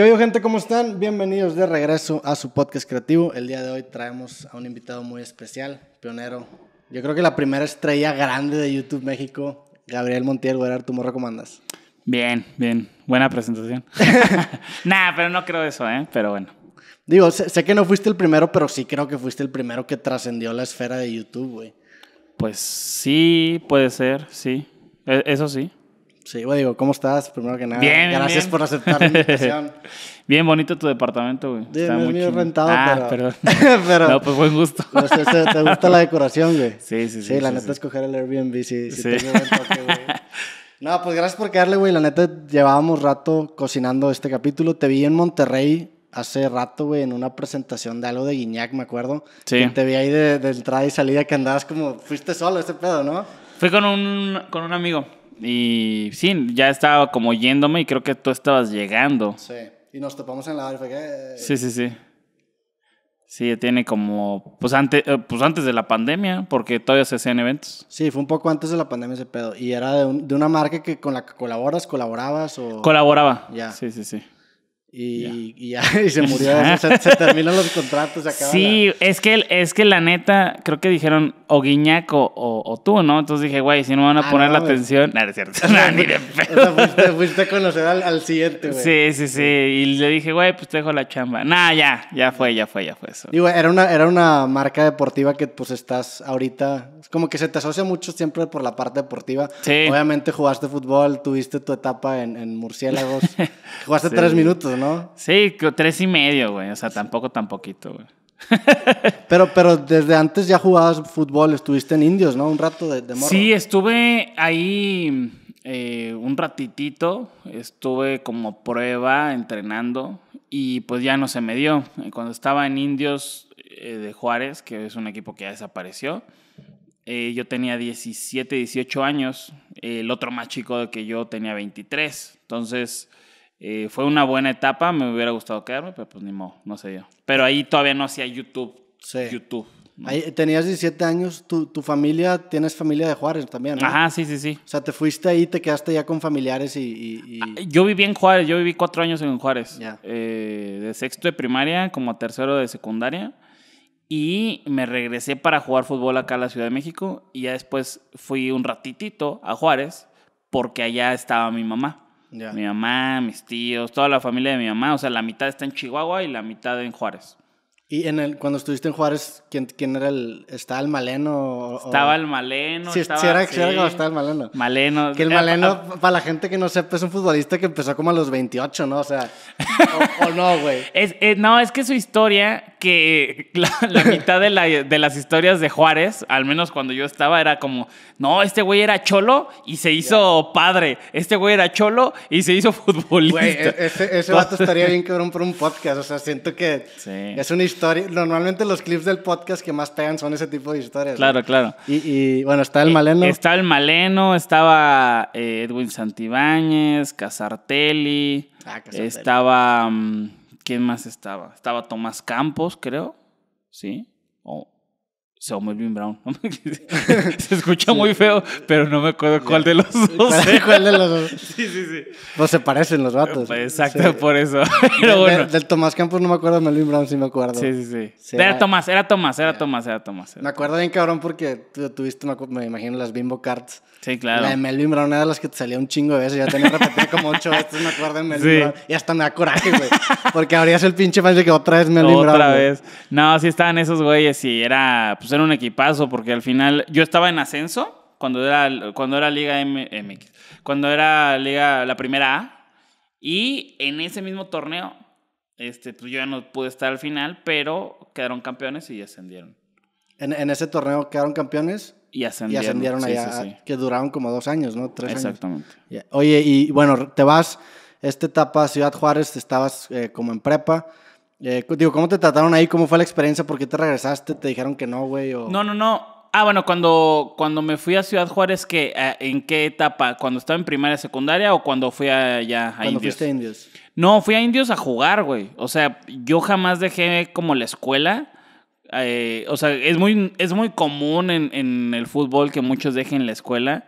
¿Qué oye gente? ¿Cómo están? Bienvenidos de regreso a su podcast creativo. El día de hoy traemos a un invitado muy especial, pionero. Yo creo que la primera estrella grande de YouTube México, Gabriel Montiel Guerrero, ¿tú me recomandas. Bien, bien. Buena presentación. nah, pero no creo eso, ¿eh? Pero bueno. Digo, sé, que no fuiste el primero, pero sí creo que fuiste el primero que trascendió la esfera de YouTube, güey. Pues sí, puede ser, sí. E, eso sí. Sí, bueno, digo, ¿cómo estás? Primero que nada, bien, gracias por aceptar la invitación. bien bonito tu departamento, güey. Está muy rentado, pero... rentado, ah, perdón. pero... No, pues buen gusto. te gusta la decoración, güey. Sí, sí, sí. Sí, la neta, es coger el Airbnb, sí, sí, sí. No, pues gracias por quedarle, güey. La neta, llevábamos rato cocinando este capítulo. Te vi en Monterrey hace rato, güey, en una presentación de algo de Guiñac, me acuerdo. Sí. te vi ahí de, de entrada y salida que andabas como, fuiste solo ese pedo, ¿no? Fui con un, con un amigo. Y sí, ya estaba como yéndome y creo que tú estabas llegando. Sí, y nos topamos en la AFG. Sí, sí, sí. Sí, tiene como, pues antes, eh, pues antes de la pandemia, porque todavía se hacían eventos. Sí, fue un poco antes de la pandemia ese pedo. ¿Y era de, de una marca que con la que colaboras, colaborabas o...? Colaboraba. Ya. Sí, sí, sí. Y, ya, se murió. se, terminan los contratos. Se sí, es, que, es que la neta, creo que dijeron o Guiñaco o, tú, ¿no? Entonces dije, güey, si no van a ah, poner la atención. Nada, es cierto. ni de fuiste, a conocer al, siguiente, güey. Sí, sí, sí. Y le dije, güey, pues te dejo la chamba. nada, ya, ya fue, ya fue, ya fue eso. era una, era una marca deportiva que pues estás ahorita. como que se te asocia mucho siempre por la parte deportiva. Sí. Obviamente jugaste fútbol, tuviste tu etapa en, Murciélagos. jugaste tres minutos, Sí, tres y medio, güey. O sea, tampoco tan poquito, güey. pero, pero desde antes ya jugabas fútbol, estuviste en Indios, ¿no? Un rato de, de morro. Sí, estuve ahí eh, un ratitito, estuve como prueba entrenando y pues ya no se me dio. Cuando estaba en Indios eh, de Juárez, que es un equipo que ya desapareció, eh, yo tenía 17, 18 años, el otro más chico que yo tenía 23. Entonces eh, fue una buena etapa, me hubiera gustado quedarme, pero pues ni modo, no sé yo. Pero ahí todavía no hacía YouTube. YouTube. tenías 17 años, tu, familia, tienes familia de Juárez también, ¿no? Ajá, sí, sí, sí. O sea, te fuiste ahí, te quedaste ya con familiares y... Ah, yo viví en Juárez, yo viví cuatro años en Juárez. Eh, de sexto de primaria como tercero de secundaria. Y me regresé para jugar fútbol acá a la Ciudad de México. Y ya después fui un ratitito a Juárez porque allá estaba mi mamá. Mi mamá, mis tíos, toda la familia de mi mamá, o sea, la mitad está en Chihuahua y la mitad en Juárez. Y en el, cuando estuviste en Juárez, ¿quién, quién era el. ¿Estaba el Maleno? estaba el Maleno. Si, era, sí. estaba el Maleno. Maleno. Que el Maleno, para la gente que no sepa, es un futbolista que empezó como a los 28, ¿no? O sea. o, no, güey. Es, eh, no, es que su historia, que la, mitad de, la, de las historias de Juárez, al menos cuando yo estaba, era como: no, este güey era cholo y se hizo padre. Este güey era cholo y se hizo futbolista. Güey, ese, vato estaría bien cabrón por un podcast. O sea, siento que es una historia Normalmente los clips del podcast que más pegan son ese tipo de historias. Claro, claro. Y, bueno, está el eh, Maleno. Está el Maleno, estaba eh, Edwin Santibáñez, Casartelli. Ah, Casartelli. Estaba. Mm, ¿Quién más estaba? Estaba Tomás Campos, creo. ¿Sí? O, muy Melvin Brown. se escucha muy feo, pero no me acuerdo cuál de los dos. ¿Cuál de los dos? sí, sí, sí. No se parecen los vatos. Eh, exacto, por eso. Pero bueno. del Tomás Campos no me acuerdo, de Melvin Brown sí me acuerdo. Sí, sí, sí. era, ah. Tomás, era Tomás, era Tomás, era Tomás. me acuerdo bien cabrón porque tuviste, me imagino, las Bimbo Cards. Sí, claro. La de Melvin Brown era de las que te salía un chingo de veces. Ya tenía repetido como ocho veces, me acuerdo de Melvin Brown. Y hasta me da coraje, güey. Porque abrías el pinche fan que otra vez Melvin Brown. Otra vez. No, sí estaban esos güeyes y era... Pues, pues, era un equipazo, porque al final yo estaba en ascenso cuando era, cuando era Liga MX, cuando era Liga la primera A, y en ese mismo torneo, este, pues yo ya no pude estar al final, pero quedaron campeones y ascendieron. En, ese torneo quedaron campeones. Y ascendieron. Y ascendieron allá, que duraron como dos años, ¿no? Tres Exactamente. años. Exactamente. Oye, y bueno, te vas, esta etapa Ciudad Juárez, estabas eh, como en prepa. Eh, digo, ¿cómo te trataron ahí? ¿Cómo fue la experiencia? ¿Por qué te regresaste? ¿Te dijeron que no, güey? O... No, no, no. Ah, bueno, cuando, cuando me fui a Ciudad Juárez, que eh, ¿en qué etapa? ¿Cuando estaba en primaria, secundaria o cuando fui allá a cuando fuiste a Indios? No, fui a Indios a jugar, güey. O sea, yo jamás dejé como la escuela. Eh, o sea, es muy, es muy común en, en el fútbol que muchos dejen la escuela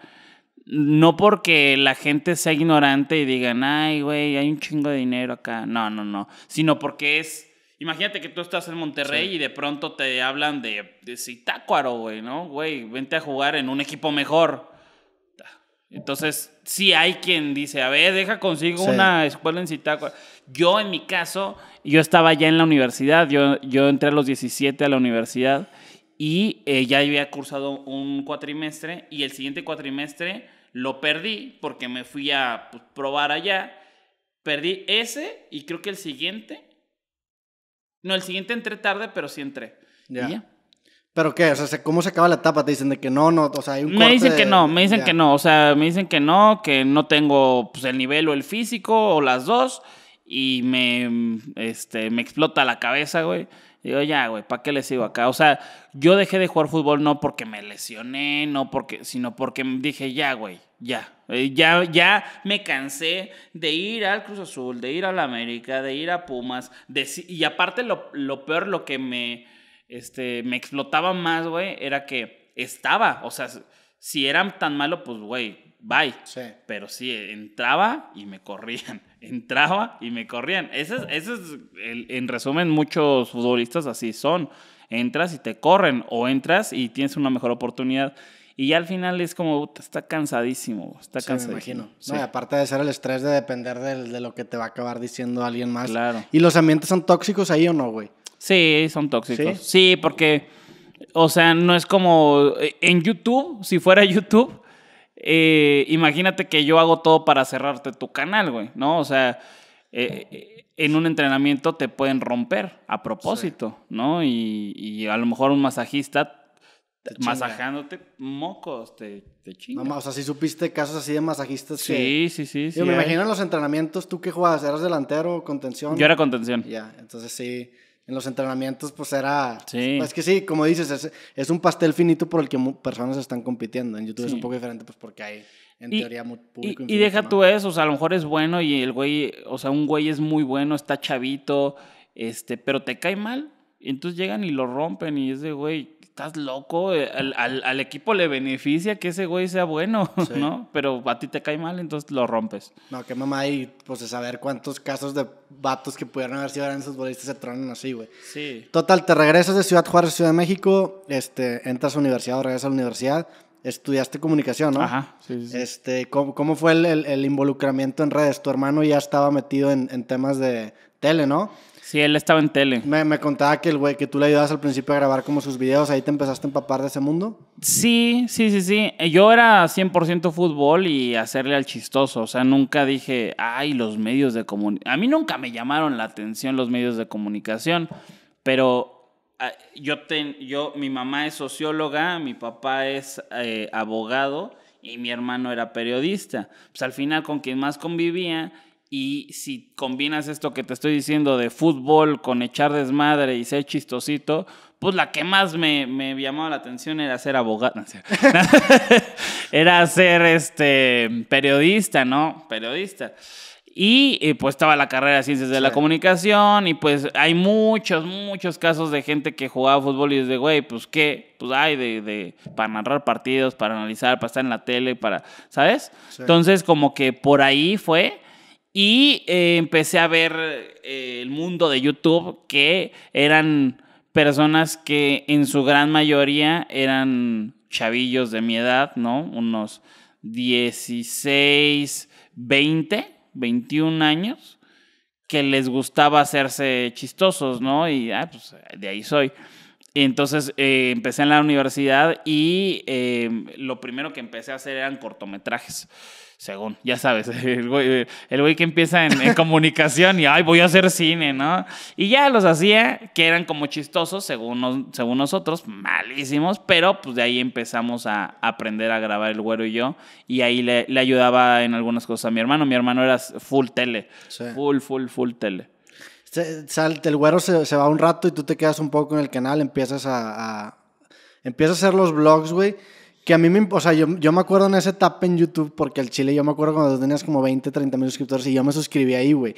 no porque la gente sea ignorante y digan, ay, güey, hay un chingo de dinero acá. No, no, no. Sino porque es. Imagínate que tú estás en Monterrey y de pronto te hablan de, de güey, ¿no? Güey, vente a jugar en un equipo mejor. Entonces, sí hay quien dice, a ver, deja consigo una escuela en Sitácuaro Yo, en mi caso, yo estaba ya en la universidad. Yo, yo entré a los 17 a la universidad y eh, ya había cursado un cuatrimestre y el siguiente cuatrimestre lo perdí porque me fui a pues, probar allá. Perdí ese y creo que el siguiente. No, el siguiente entré tarde, pero sí entré. Ya. ¿Pero qué? O sea, ¿cómo se acaba la etapa? Te dicen de que no, no, o sea, hay un Me dicen que no, me dicen que no, o sea, me dicen que no, que no tengo pues, el nivel o el físico o las dos y me, este, me explota la cabeza, güey. Digo, ya, güey, ¿para qué le sigo acá? O sea, yo dejé de jugar fútbol no porque me lesioné, no porque, sino porque dije, ya, güey, ya. Eh, ya, ya me cansé de ir al Cruz Azul, de ir al América, de ir a Pumas. y aparte, lo, peor, lo que me, este, me explotaba más, güey, era que estaba. O sea, si era tan malo, pues, güey, bye. Pero sí, entraba y me corrían. Entraba y me corrían. es, en resumen, muchos futbolistas así son. Entras y te corren o entras y tienes una mejor oportunidad. Y al final es como, está cansadísimo, está cansado. imagino. aparte de ser el estrés de depender de, lo que te va a acabar diciendo alguien más. Claro. ¿Y los ambientes son tóxicos ahí o no, güey? Sí, son tóxicos. ¿Sí? sí, porque, o sea, no es como, eh, en YouTube, si fuera YouTube, eh, imagínate que yo hago todo para cerrarte tu canal, güey, ¿no? O sea, eh, eh, en un entrenamiento te pueden romper a propósito, ¿no? Y, a lo mejor un masajista masajándote mocos, te, te chinga. o sea, si ¿sí supiste casos así de masajistas sí, Sí, sí, sí. Yo me imagino en los entrenamientos, ¿tú qué jugabas? ¿Eras delantero, o contención? Yo era contención. Ya, entonces sí en los entrenamientos, pues era. Sí. Es que sí, como dices, es, un pastel finito por el que personas están compitiendo. En YouTube es un poco diferente, pues porque hay, en teoría, muy público. Y, deja tú eso, o sea, a lo mejor es bueno y el güey, o sea, un güey es muy bueno, está chavito, este, pero te cae mal. Y entonces llegan y lo rompen y es de, güey, estás loco, eh, al, al, equipo le beneficia que ese güey sea bueno, ¿no? Pero a ti te cae mal, entonces lo rompes. No, qué mamá, y pues de saber cuántos casos de vatos que pudieron haber sido grandes futbolistas se tronan así, güey. Sí. Total, te regresas de Ciudad Juárez, Ciudad de México, este, entras a universidad regresas a la universidad, estudiaste comunicación, ¿no? Ajá, sí, sí. Este, ¿cómo, fue el, el, involucramiento en redes? Tu hermano ya estaba metido en, en temas de tele, ¿no? Sí, él estaba en tele. Me, contaba que el güey, que tú le ayudabas al principio a grabar como sus videos, ahí te empezaste a empapar de ese mundo. Sí, sí, sí, sí. Eh, yo era 100% fútbol y hacerle al chistoso. O sea, nunca dije, ay, los medios de comunicación. A mí nunca me llamaron la atención los medios de comunicación, pero ah, yo, yo, mi mamá es socióloga, mi papá es eh, abogado y mi hermano era periodista. Pues al final con quien más convivía y si combinas esto que te estoy diciendo de fútbol con echar desmadre y ser chistosito, pues la que más me, me llamaba la atención era ser abogado. era ser este periodista, ¿no? Periodista. Y eh, pues estaba la carrera de ciencias de la comunicación y pues hay muchos, muchos casos de gente que jugaba fútbol y es de, güey, pues qué, pues hay de, de, para narrar partidos, para analizar, para estar en la tele, para, ¿sabes? Entonces como que por ahí fue y eh, empecé a ver eh, el mundo de YouTube, que eran personas que en su gran mayoría eran chavillos de mi edad, ¿no? Unos 16, 20, 21 años, que les gustaba hacerse chistosos, ¿no? Y ah, pues, de ahí soy. Entonces eh, empecé en la universidad y lo primero que empecé a hacer eran cortometrajes según, ya sabes, el güey, que empieza en, comunicación y, ay, voy a hacer cine, ¿no? Y ya los hacía, que eran como chistosos, según, según nosotros, malísimos, pero pues de ahí empezamos a aprender a grabar el güero y yo, y ahí le, ayudaba en algunas cosas a mi hermano, mi hermano era full tele, full, full, full tele. el güero se, va un rato y tú te quedas un poco en el canal, empiezas a, empiezas a hacer los vlogs, güey. Que a mí me... O sea, yo, yo, me acuerdo en esa etapa en YouTube, porque al Chile yo me acuerdo cuando tenías como 20, 30 mil suscriptores y yo me suscribí ahí, güey.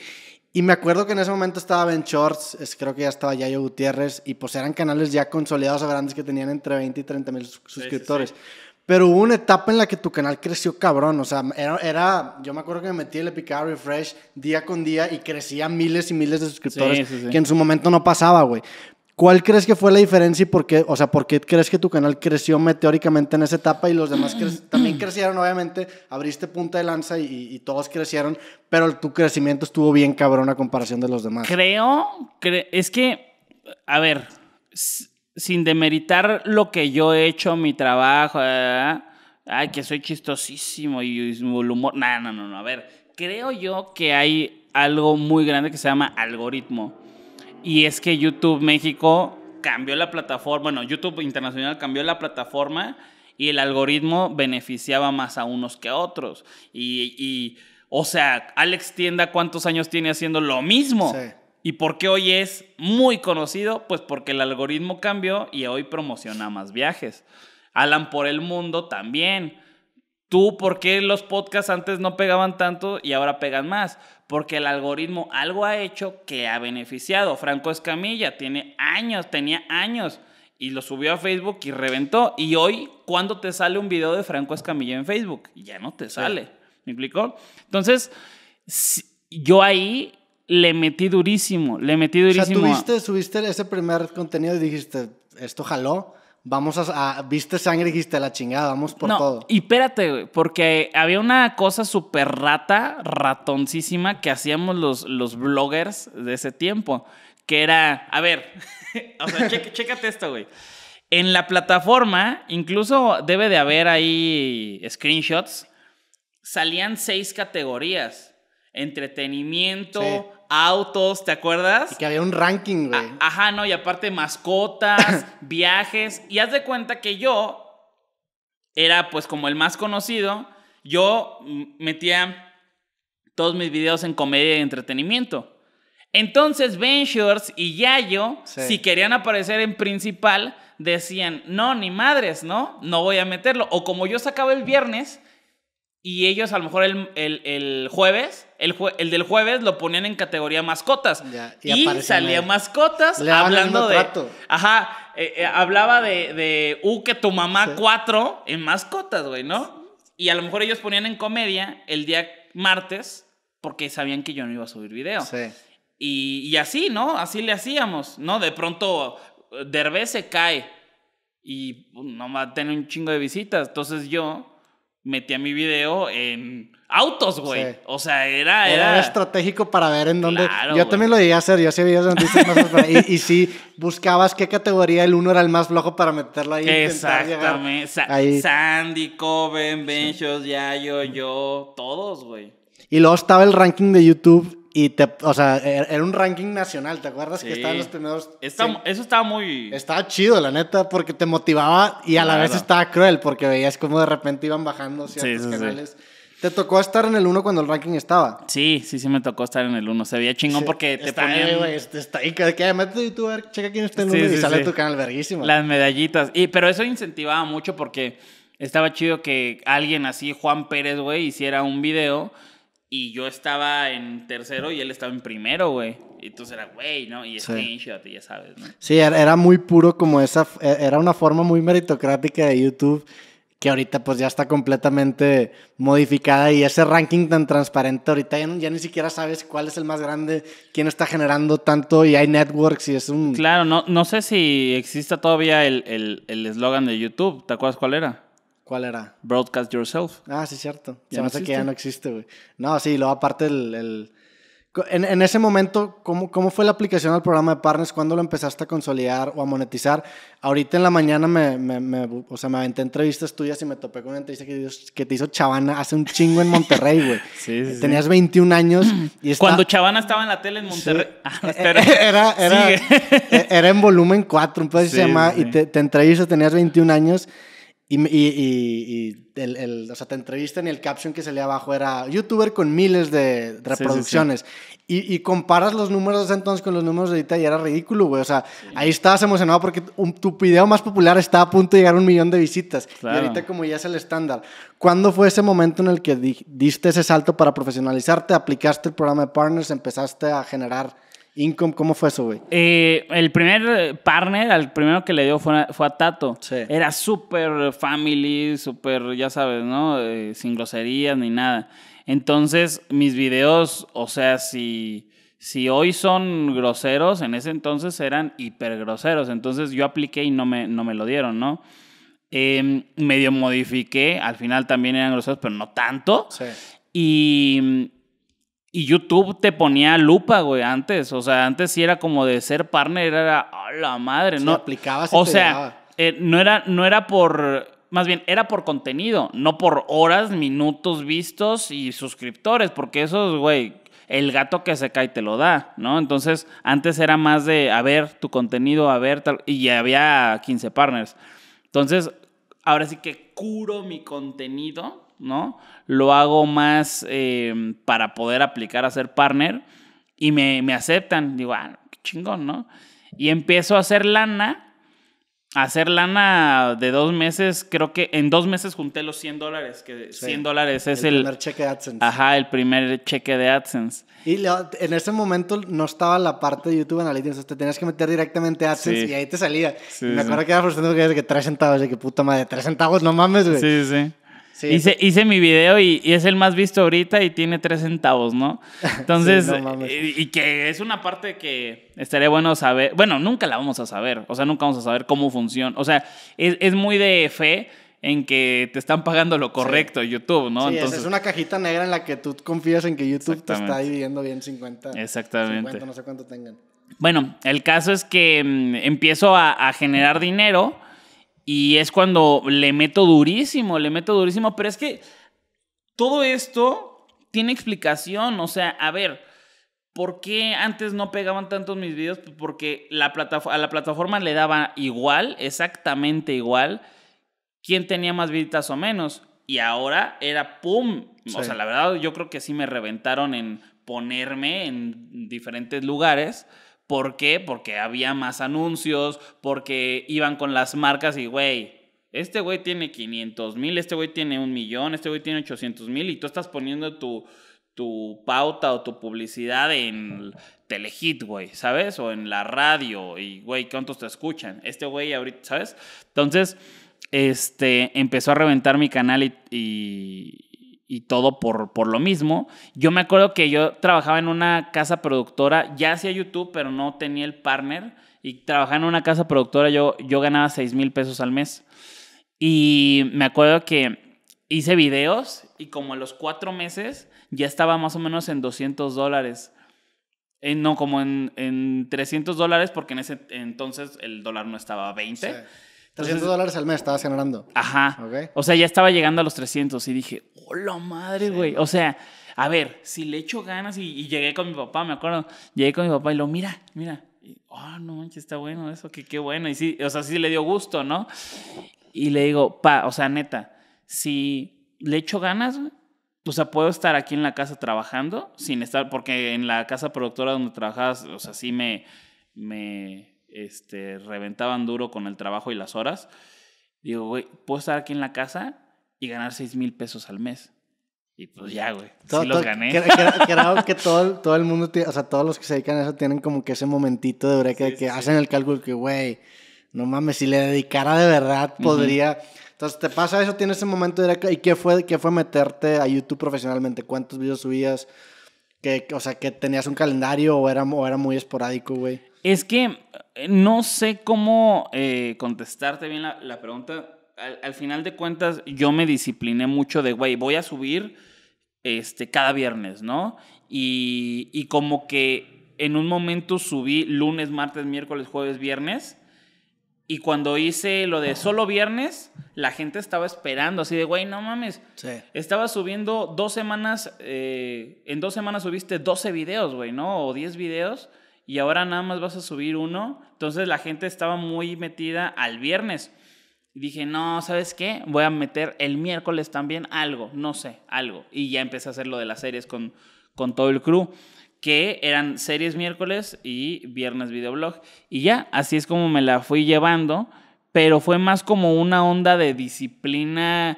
Y me acuerdo que en ese momento estaba Ben Shorts, es, creo que ya estaba Yayo Gutiérrez, y pues eran canales ya consolidados o grandes que tenían entre 20 y 30 mil suscriptores. Pero hubo una etapa en la que tu canal creció cabrón. O sea, era, era yo me acuerdo que me metí, el picar refresh día con día y crecía miles y miles de suscriptores, que en su momento no pasaba, güey. ¿Cuál crees que fue la diferencia y por qué, o sea, por qué crees que tu canal creció meteóricamente en esa etapa y los demás también crecieron, obviamente, abriste punta de lanza y, todos crecieron, pero tu crecimiento estuvo bien cabrón a comparación de los demás? Creo, es que, a ver, sin demeritar lo que yo he hecho, mi trabajo, ah, ay, que soy chistosísimo y, el humor, no, no, no, no, a ver, creo yo que hay algo muy grande que se llama algoritmo y es que YouTube México cambió la plataforma, bueno, YouTube Internacional cambió la plataforma y el algoritmo beneficiaba más a unos que a otros. Y, o sea, Alex Tienda, ¿cuántos años tiene haciendo lo mismo? Sí. ¿Y por qué hoy es muy conocido? Pues porque el algoritmo cambió y hoy promociona más viajes. Alan por el mundo también. ¿Tú por qué los podcasts antes no pegaban tanto y ahora pegan más? porque el algoritmo algo ha hecho que ha beneficiado. Franco Escamilla tiene años, tenía años y lo subió a Facebook y reventó. Y hoy, ¿cuándo te sale un video de Franco Escamilla en Facebook? Ya no te sale. ¿Me explicó? Entonces, yo ahí le metí durísimo, le metí durísimo. O sea, subiste ese primer contenido y dijiste, esto jaló. Vamos a, Viste sangre y dijiste la chingada, vamos por no, todo. Y espérate, güey, porque había una cosa súper rata, ratoncísima, que hacíamos los, los bloggers de ese tiempo. Que era. A ver, o sea, chécate esto, güey. En la plataforma, incluso debe de haber ahí screenshots. Salían seis categorías: entretenimiento, autos, ¿te acuerdas? Y que había un ranking, güey. Ajá, no, y aparte mascotas, viajes. Y haz de cuenta que yo era pues como el más conocido. Yo metía todos mis videos en comedia y entretenimiento. Entonces Ventures y Yayo, si querían aparecer en principal, decían, no, ni madres, ¿no? No voy a meterlo. O como yo sacaba el viernes, y ellos a lo mejor el, jueves, el, el, del jueves lo ponían en categoría mascotas. y, y salía mascotas hablando de... Ajá, eh, eh, hablaba de, de, uh, que tu mamá cuatro en mascotas, güey, ¿no? Y a lo mejor ellos ponían en comedia el día martes porque sabían que yo no iba a subir video. Sí. Y, así, ¿no? Así le hacíamos, ¿no? De pronto eh, Derbe se cae y pues, no va a tener un chingo de visitas. Entonces yo metía mi video en autos, güey. O sea, era, era, estratégico para ver en dónde... yo también lo llegué a hacer, yo hacía videos donde y, y sí, buscabas qué categoría el uno era el más flojo para meterlo ahí. Exactamente. ahí. Sandy, Coven, Benchos, Yayo, yo, todos, güey. Y luego estaba el ranking de YouTube y te, o sea, er, era un ranking nacional, ¿te acuerdas? Que estaban los primeros. Eso estaba muy. Estaba chido, la neta, porque te motivaba y a la, vez estaba cruel, porque veías cómo de repente iban bajando ciertos canales. ¿Te tocó estar en el 1 cuando el ranking estaba? Sí, sí, sí me tocó estar en el 1. Se veía chingón porque te está ponían... Este, está ahí, que Mete a YouTuber checa quién está en el 1 y sale tu canal verguísimo. Las medallitas. Y, pero eso incentivaba mucho porque estaba chido que alguien así, Juan Pérez, güey, hiciera un video y yo estaba en tercero y él estaba en primero, güey. Y entonces era, güey, ¿no? Y screenshot, y ya sabes, ¿no? Sí, era, muy puro como esa, e, era una forma muy meritocrática de YouTube que ahorita pues ya está completamente modificada y ese ranking tan transparente ahorita ya, ni siquiera sabes cuál es el más grande, quién está generando tanto y hay networks y es un... Claro, no, no sé si exista todavía el eslogan de YouTube, ¿te acuerdas cuál era? ¿Cuál era? Broadcast Yourself. Ah, sí, cierto. Se me hace que ya no existe, güey. No, sí, luego aparte el... En, ese momento, ¿cómo, ¿cómo fue la aplicación al programa de Partners? ¿Cuándo lo empezaste a consolidar o a monetizar? Ahorita en la mañana me, o sea, me aventé entrevistas tuyas y me topé con una entrevista que, que te hizo Chavana hace un chingo en Monterrey, güey. Sí, sí, Tenías 21 años y Cuando Chavana estaba en la tele en Monterrey... Ah, espera. E, e, era, e, era, en volumen 4, un pedazo se llama, y te, te tenías 21 años... Y, el, o sea, te entrevistan y el caption que salía abajo era youtuber con miles de reproducciones. Y, comparas los números de ese entonces con los números de ahorita y era ridículo, güey. O sea, ahí estabas emocionado porque tu video más popular estaba a punto de llegar a un millón de visitas. Y ahorita como ya es el estándar. ¿Cuándo fue ese momento en el que diste ese salto para profesionalizarte, aplicaste el programa de partners, empezaste a generar ¿cómo fue eso, güey? Eh, el primer partner, el primero que le dio fue, a Tato. Sí. Era súper family, súper, ya sabes, ¿no? Eh, sin groserías ni nada. Entonces, mis videos, o sea, si, si hoy son groseros, en ese entonces eran hiper groseros. Entonces, yo apliqué y no me, no me lo dieron, ¿no? Em, medio modifiqué, al final también eran groseros, pero no tanto. Sí. Y y YouTube te ponía lupa, güey, antes. O sea, antes sí era como de ser partner, era la madre, ¿no? aplicabas O sea, eh, no, era, no era por. Más bien, era por contenido, no por horas, minutos vistos y suscriptores, porque eso, güey, el gato que se cae te lo da, ¿no? Entonces, antes era más de a ver tu contenido, a ver tal. Y había 15 partners. Entonces, ahora sí que curo mi contenido ¿no? Lo hago más em, para poder aplicar a ser partner y me, me aceptan. Digo, ah, qué chingón, ¿no? Y empiezo a hacer lana, hacer lana de dos meses, creo que en dos meses junté los 100 dólares, que 100 dólares es el... primer cheque de AdSense. Ajá, el primer cheque de AdSense. Y en ese momento no estaba la parte de YouTube Analytics, te tenías que meter directamente a AdSense y ahí te salía. Sí, me acuerdo que era frustrante que 3 centavos, de que puta madre, 3 centavos, no mames, güey. Sí, sí hice, mi video y, es el más visto ahorita y tiene tres centavos, ¿no? Entonces, eh, y, que es una parte que estaría bueno saber. Bueno, nunca la vamos a saber. O sea, nunca vamos a saber cómo funciona. O sea, es, muy de fe en que te están pagando lo correcto YouTube, ¿no? Entonces, es una cajita negra en la que tú confías en que YouTube te está dividiendo bien 50. Exactamente. no sé cuánto tengan. Bueno, el caso es que mm, empiezo a generar dinero y es cuando le meto durísimo, le meto durísimo, pero es que todo esto tiene explicación, o sea, a ver, ¿por qué antes no pegaban tantos mis videos? Pues porque la a la plataforma le daba igual, exactamente igual, quién tenía más visitas o menos. Y ahora era ¡pum! O sea, la verdad yo creo que sí me reventaron en ponerme en diferentes lugares. ¿Por qué? Porque había más anuncios, porque iban con las marcas y, güey, este güey tiene 500 mil, este güey tiene un millón, este güey tiene 800 mil y tú estás poniendo tu, tu pauta o tu publicidad en Telehit, güey, ¿sabes? O en la radio y, güey, ¿cuántos te escuchan? Este güey ahorita, ¿sabes? Entonces, este, empezó a reventar mi canal y y todo por, por lo mismo. Yo me acuerdo que yo trabajaba en una casa productora, ya hacía YouTube, pero no tenía el partner. Y trabajaba en una casa productora, yo, yo ganaba 6 mil pesos al mes. Y me acuerdo que hice videos y como a los cuatro meses ya estaba más o menos en 200 dólares. Eh, no, como en, 300 dólares porque en ese entonces el dólar no estaba a 20. 300 dólares al mes estaba generando. Ajá. O sea, ya estaba llegando a los 300 y dije, hola oh, madre, güey. O sea, a ver, si le echo ganas y, llegué con mi papá, me acuerdo, llegué con mi papá y lo, mira, mira. Ah, oh, no manches, está bueno eso, que qué bueno. Y sí, o sea, sí le dio gusto, ¿no? Y le digo, pa, o sea, neta, si le echo ganas, o sea, puedo estar aquí en la casa trabajando sin estar, porque en la casa productora donde trabajabas, o sea, sí me, me este, reventaban duro con el trabajo y las horas. Digo, güey, puedo estar aquí en la casa y ganar 6 mil pesos al mes. Y pues ya, güey. los gané. Que, que, que todo, todo, el mundo, o sea, todos los que se dedican a eso tienen como que ese momentito de break de que hacen el cálculo que, güey, no mames, si le dedicara de verdad, podría. Entonces te pasa eso, tienes ese momento de break. ¿Y qué fue, qué fue meterte a YouTube profesionalmente? ¿Cuántos videos subías? o sea, que tenías un calendario o era, era muy esporádico, güey. Es que eh, no sé cómo eh, contestarte bien la, la pregunta al, final de cuentas, yo me discipliné mucho de, güey, voy a subir este, cada viernes, ¿no? Y, como que en un momento subí lunes, martes, miércoles, jueves, viernes. Y cuando hice lo de solo viernes, la gente estaba esperando, así de, güey, no mames. Sí. Estaba subiendo dos semanas, eh, en dos semanas subiste 12 videos, güey, ¿no? O 10 videos, y ahora nada más vas a subir uno. Entonces la gente estaba muy metida al viernes. Y dije, no, ¿sabes qué? Voy a meter el miércoles también algo, no sé, algo. Y ya empecé a hacer lo de las series con, con todo el crew, que eran series miércoles y viernes videoblog. Y ya, así es como me la fui llevando, pero fue más como una onda de disciplina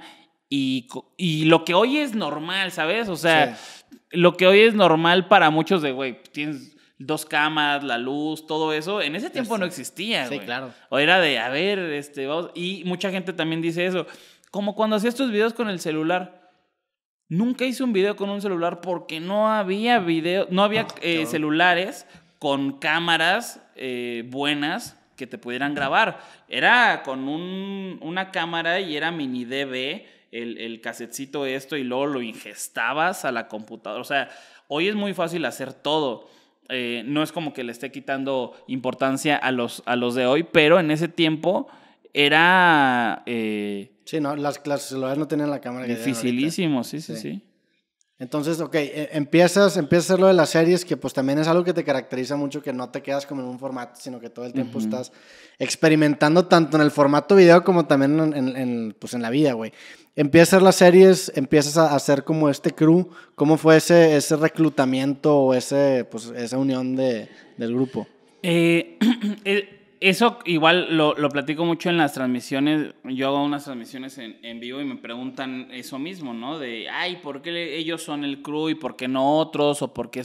y, y lo que hoy es normal, ¿sabes? O sea, lo que hoy es normal para muchos de, güey, tienes dos camas, la luz, todo eso, en ese tiempo pues no existía. Sí, claro. O era de, a ver, este, vamos. Y mucha gente también dice eso. Como cuando hacías tus videos con el celular. Nunca hice un video con un celular porque no había video, no había ah, eh, celulares con cámaras eh, buenas que te pudieran grabar. Era con una cámara y era mini DV, el, el casetcito esto y luego lo ingestabas a la computadora. O sea, hoy es muy fácil hacer todo. Eh, no es como que le esté quitando importancia a los, a los de hoy, pero en ese tiempo era... Eh, sí, no, las clases celulares no tenían la cámara. Dificilísimo, sí, sí. sí. Entonces, ok, e, empiezas, empiezas a hacer lo de las series, que pues también es algo que te caracteriza mucho, que no te quedas como en un formato, sino que todo el tiempo estás experimentando tanto en el formato video como también en, pues, en la vida, güey. Empiezas a hacer las series, empiezas a hacer como este crew, ¿cómo fue ese, ese reclutamiento o ese, pues, esa unión del grupo? eh, eh eso igual lo, platico mucho en las transmisiones. Yo hago unas transmisiones en, vivo y me preguntan eso mismo, ¿no? De, ay, ¿por qué ellos son el crew y por qué no otros? O por qué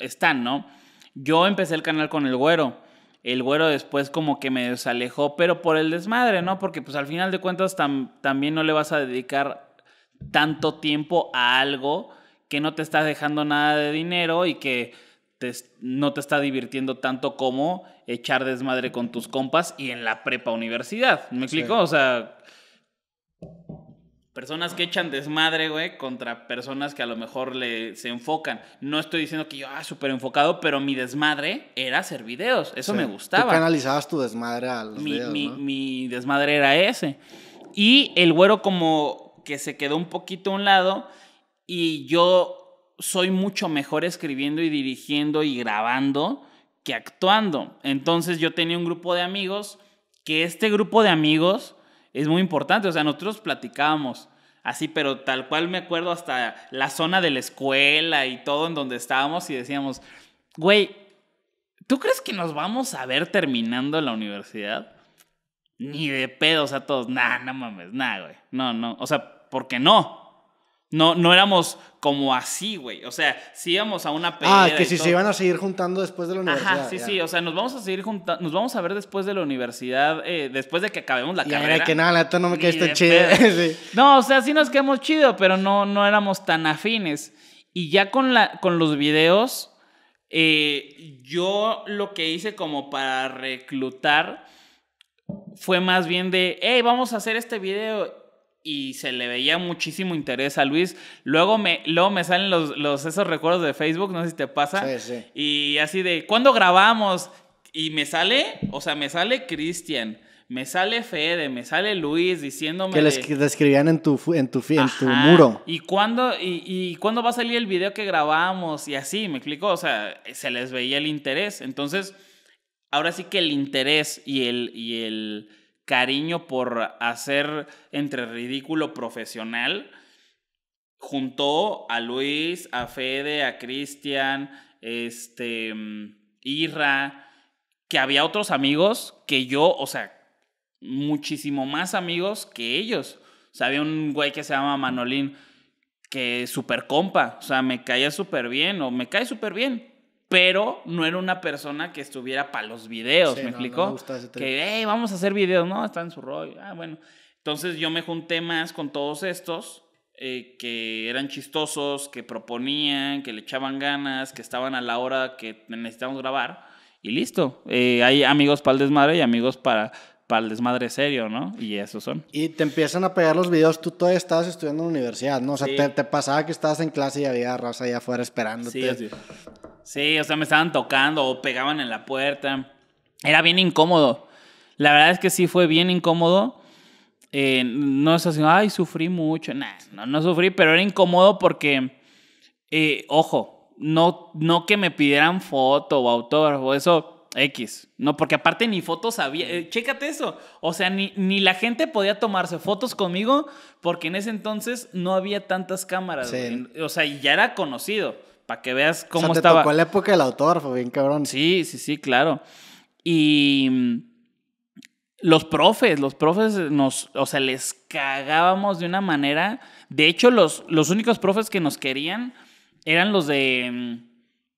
están, ¿no? Yo empecé el canal con el güero. El güero después como que me desalejó, pero por el desmadre, ¿no? Porque pues al final de cuentas también no le vas a dedicar tanto tiempo a algo que no te está dejando nada de dinero y que no te está divirtiendo tanto como echar desmadre con tus compas y en la prepa universidad. ¿Me explico? O sea, personas que echan desmadre, güey, contra personas que a lo mejor se enfocan. No estoy diciendo que yo, ah, súper enfocado, pero mi desmadre era hacer videos. Eso me gustaba. Tú canalizabas tu desmadre a los videos, mi desmadre era ese. Y el güero como que se quedó un poquito a un lado y yo soy mucho mejor escribiendo y dirigiendo y grabando que actuando. Entonces yo tenía un grupo de amigos, que este grupo de amigos es muy importante, o sea, nosotros platicábamos así, pero tal cual me acuerdo hasta la zona de la escuela y todo en donde estábamos y decíamos, güey, ¿tú crees que nos vamos a ver terminando la universidad? Ni de pedos o a todos, nada no mames, nah, güey, no, no, o sea, ¿por qué no? No, no éramos como así, güey. O sea, si íbamos a una pelea. Ah, que si se iban a seguir juntando después de la universidad. Ajá, sí, sí. O sea, nos vamos a seguir juntando, nos vamos a ver después de la universidad, eh, después de que acabemos la y carrera. que nada, esto no me quedaste chido. No, o sea, sí nos quedamos chido, pero no, no éramos tan afines. Y ya con, la, con los videos, eh, yo lo que hice como para reclutar fue más bien de, hey, vamos a hacer este video y se le veía muchísimo interés a Luis. Luego me, me salen los, esos recuerdos de Facebook, no sé si te pasa. Sí, sí. Y así de, ¿cuándo grabamos? Y me sale, o sea, me sale Cristian, me sale Fede, me sale Luis diciéndome... Que les, escribían en tu, en tu, muro. ¿Y cuándo, y, cuándo va a salir el video que grabamos? Y así, me explico, o sea, se les veía el interés. Entonces, ahora sí que el interés y el... Y el cariño por hacer entre ridículo profesional, juntó a Luis, a Fede, a Cristian, este, mm, Irra, que había otros amigos que yo, o sea, muchísimo más amigos que ellos. O sea, había un güey que se llama Manolín, que es super compa, o sea, me caía súper bien, o me cae súper bien, pero no era una persona que estuviera para los videos, sí, ¿me explicó? que, hey, vamos a hacer videos, ¿no? Está en su rollo. Ah, bueno. Entonces yo me junté más con todos estos. Eh, que eran chistosos, que proponían, que le echaban ganas, que estaban a la hora que necesitamos grabar y listo. Eh, hay amigos para el desmadre y amigos para, para el desmadre serio, ¿no? Y esos son. Y te empiezan a pegar los videos, tú todavía estabas estudiando en la universidad, ¿no? O sea, te, pasaba que estabas en clase y había raza allá afuera esperándote. Sí, sí. Sí, o sea, me estaban tocando o pegaban en la puerta. Era bien incómodo. La verdad es que sí fue bien incómodo. Eh, no es así, ay, sufrí mucho. no, no sufrí, pero era incómodo porque, eh, ojo, no, no que me pidieran foto o autógrafo, eso, X. No, porque aparte ni fotos había. Eh, chécate eso. O sea, ni, ni la gente podía tomarse fotos conmigo porque en ese entonces no había tantas cámaras. O sea, y ya era conocido. Para que veas cómo estaba. Tocó la época del autógrafo, bien cabrón. Sí, sí, sí, claro. Y mm, los profes, los profes nos, o sea, les cagábamos de una manera. De hecho, los, los únicos profes que nos querían eran los de mm,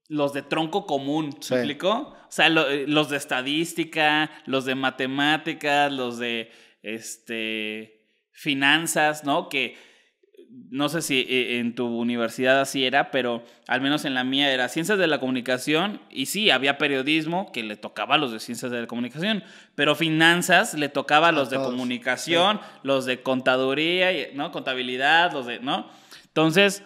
los de tronco común, ¿se explicó? O sea, eh, los de estadística, los de matemáticas, los de este finanzas, ¿no? Que no sé si eh, en tu universidad así era, pero al menos en la mía era ciencias de la comunicación y sí, había periodismo que le tocaba a los de ciencias de la comunicación, pero finanzas le tocaba a los de comunicación, los de contaduría, ¿no? Contabilidad, los de, ¿no? Entonces,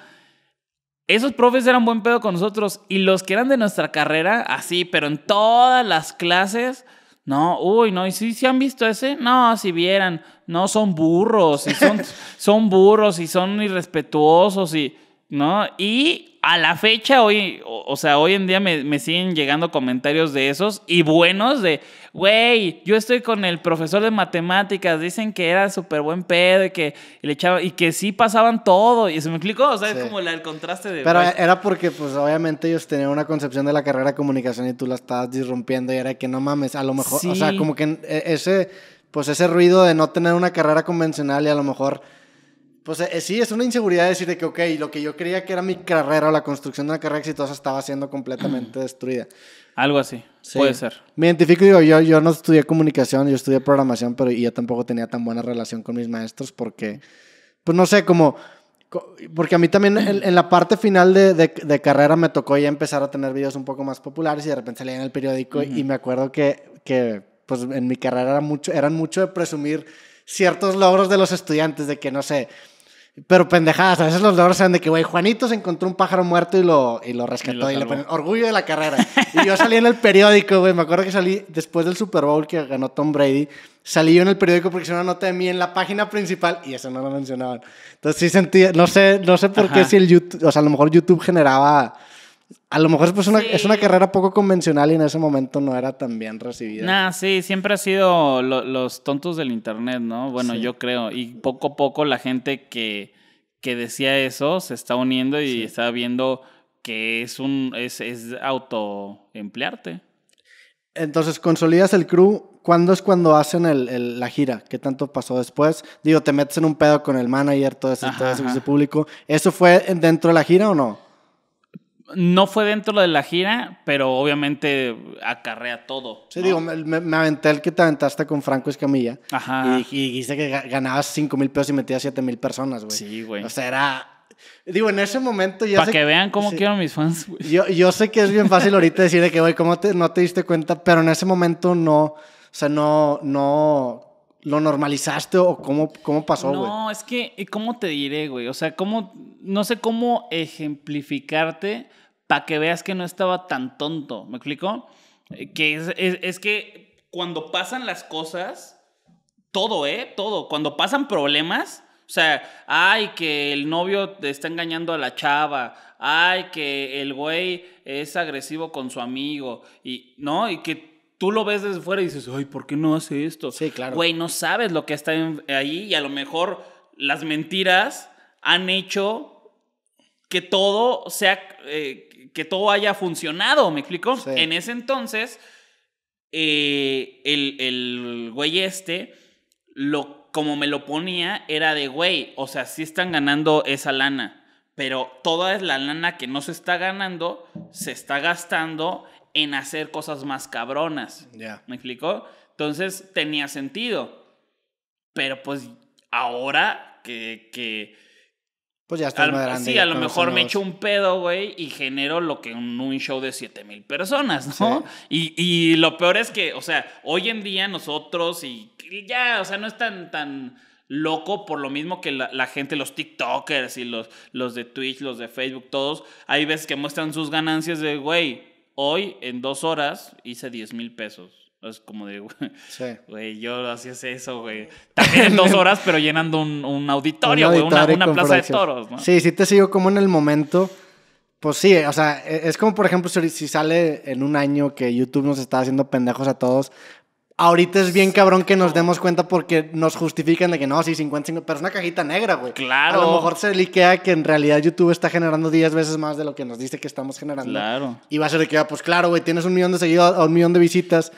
esos profes eran buen pedo con nosotros y los que eran de nuestra carrera, así, pero en todas las clases no, uy, no, y si ¿sí, han visto ese, no, si vieran, no son burros, y son, son burros y son irrespetuosos y ¿no? Y a la fecha, hoy, o, sea, hoy en día me, siguen llegando comentarios de esos y buenos de, güey, yo estoy con el profesor de matemáticas, dicen que era súper buen pedo y que le echaba, y que sí pasaban todo, y se me explicó, o sea, es como la, el contraste de... Pero era porque, pues, obviamente ellos tenían una concepción de la carrera de comunicación y tú la estabas disrumpiendo y era que no mames, a lo mejor, o sea, como que eh, ese, pues ese ruido de no tener una carrera convencional y a lo mejor pues eh, sí, es una inseguridad decir de que, ok, lo que yo creía que era mi carrera o la construcción de una carrera exitosa estaba siendo completamente destruida. Algo así, puede ser. Me identifico, digo, yo, yo no estudié comunicación, yo estudié programación, pero yo tampoco tenía tan buena relación con mis maestros porque, pues no sé, como... Porque a mí también en, la parte final de, de, carrera me tocó ya empezar a tener videos un poco más populares y de repente salía en el periódico y me acuerdo que, que pues en mi carrera era mucho, eran mucho de presumir ciertos logros de los estudiantes, de que no sé. Pero pendejadas, a veces los logros eran de que, güey, Juanito se encontró un pájaro muerto y lo, y lo rescató y, le ponen orgullo de la carrera. y yo salí en el periódico, güey, me acuerdo que salí después del Super Bowl que ganó Tom Brady, salí yo en el periódico porque hicieron una nota de mí en la página principal y eso no lo mencionaban. Entonces sí sentía, no sé, no sé por qué si el YouTube, o sea, a lo mejor YouTube generaba a lo mejor es, pues, una, es una carrera poco convencional y en ese momento no era tan bien recibida. Nah, sí, siempre ha sido los tontos del internet, ¿no? Bueno, yo creo. Y poco a poco la gente que, que decía eso se está uniendo y está viendo que es un es, es autoemplearte. Entonces, consolidas el crew. ¿Cuándo es cuando hacen la gira? ¿Qué tanto pasó después? Digo, te metes en un pedo con el manager, todo ese, ese público. ¿Eso fue dentro de la gira o no? No fue dentro de la gira, pero obviamente acarrea todo. Sí, digo, me, aventé el que te aventaste con Franco Escamilla. Ajá. Y, dijiste que ganabas 5 mil pesos y metías 7 mil personas, güey. Sí, güey. O sea, era Digo, en ese momento ya. Para que, vean cómo quiero a mis fans, güey. Yo, sé que es bien fácil ahorita decir de que, güey, ¿cómo te, no te diste cuenta? Pero en ese momento no. O sea, no. no ¿Lo normalizaste o cómo, cómo pasó, güey? No, es que, y ¿cómo te diré, güey? O sea, ¿cómo, no sé cómo ejemplificarte, para que veas que no estaba tan tonto. ¿Me explico? Eh, que es, que cuando pasan las cosas, todo, ¿eh? Todo. Cuando pasan problemas, o sea, ay, que el novio te está engañando a la chava, ay, que el güey es agresivo con su amigo, y, ¿no? Y que tú lo ves desde fuera y dices, ay, ¿por qué no hace esto? Sí, claro. Güey, no sabes lo que está ahí y a lo mejor las mentiras han hecho que todo sea... Eh, que todo haya funcionado, ¿me explicó En ese entonces, eh, el, güey este, lo, como me lo ponía, era de, güey, o sea, sí están ganando esa lana, pero toda la lana que no se está ganando, se está gastando en hacer cosas más cabronas. ¿Me explicó? Entonces tenía sentido. Pero pues ahora que pues ya está Sí, a lo mejor me echo un pedo, güey, y genero lo que un, show de 7 mil personas, ¿no? Y, lo peor es que, o sea, hoy en día nosotros y, ya, o sea, no es tan, tan loco por lo mismo que la, gente, los TikTokers y los, los de Twitch, los de Facebook, todos, hay veces que muestran sus ganancias de, güey, hoy en dos horas hice 10 mil pesos. Es como de, güey, yo hacía eso, güey. También en dos horas, pero llenando un, auditorio, güey, una, plaza de toros, ¿no? Sí, sí te sigo como en el momento. Pues sí, o sea, e, es como, por ejemplo, si sale en un año que YouTube nos está haciendo pendejos a todos, ahorita es bien cabrón que nos demos cuenta porque nos justifican de que no, sí, 55, pero es una cajita negra, güey. Claro. A lo mejor se liquea que en realidad YouTube está generando 10 veces más de lo que nos dice que estamos generando. Claro. Y va a ser de que, ah, pues claro, güey, tienes un millón de seguidores, un millón de visitas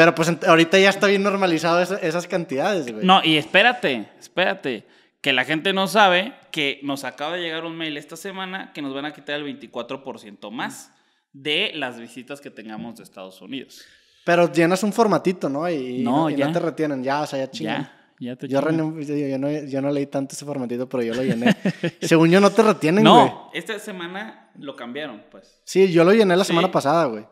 pero pues ahorita ya está bien normalizado esas cantidades, güey. No, y espérate, espérate. Que la gente no sabe que nos acaba de llegar un mail esta semana que nos van a quitar el 24% más de las visitas que tengamos de Estados Unidos. Pero llenas un formatito, ¿no? Y, no, ya. te retienen, ya, o sea, ya chingan. Ya. Ya te yo, yo, no, yo, no, leí tanto ese formatito, pero yo lo llené. Según yo, no te retienen, güey. No, esta semana lo cambiaron, pues. Sí, yo lo llené la semana pasada, güey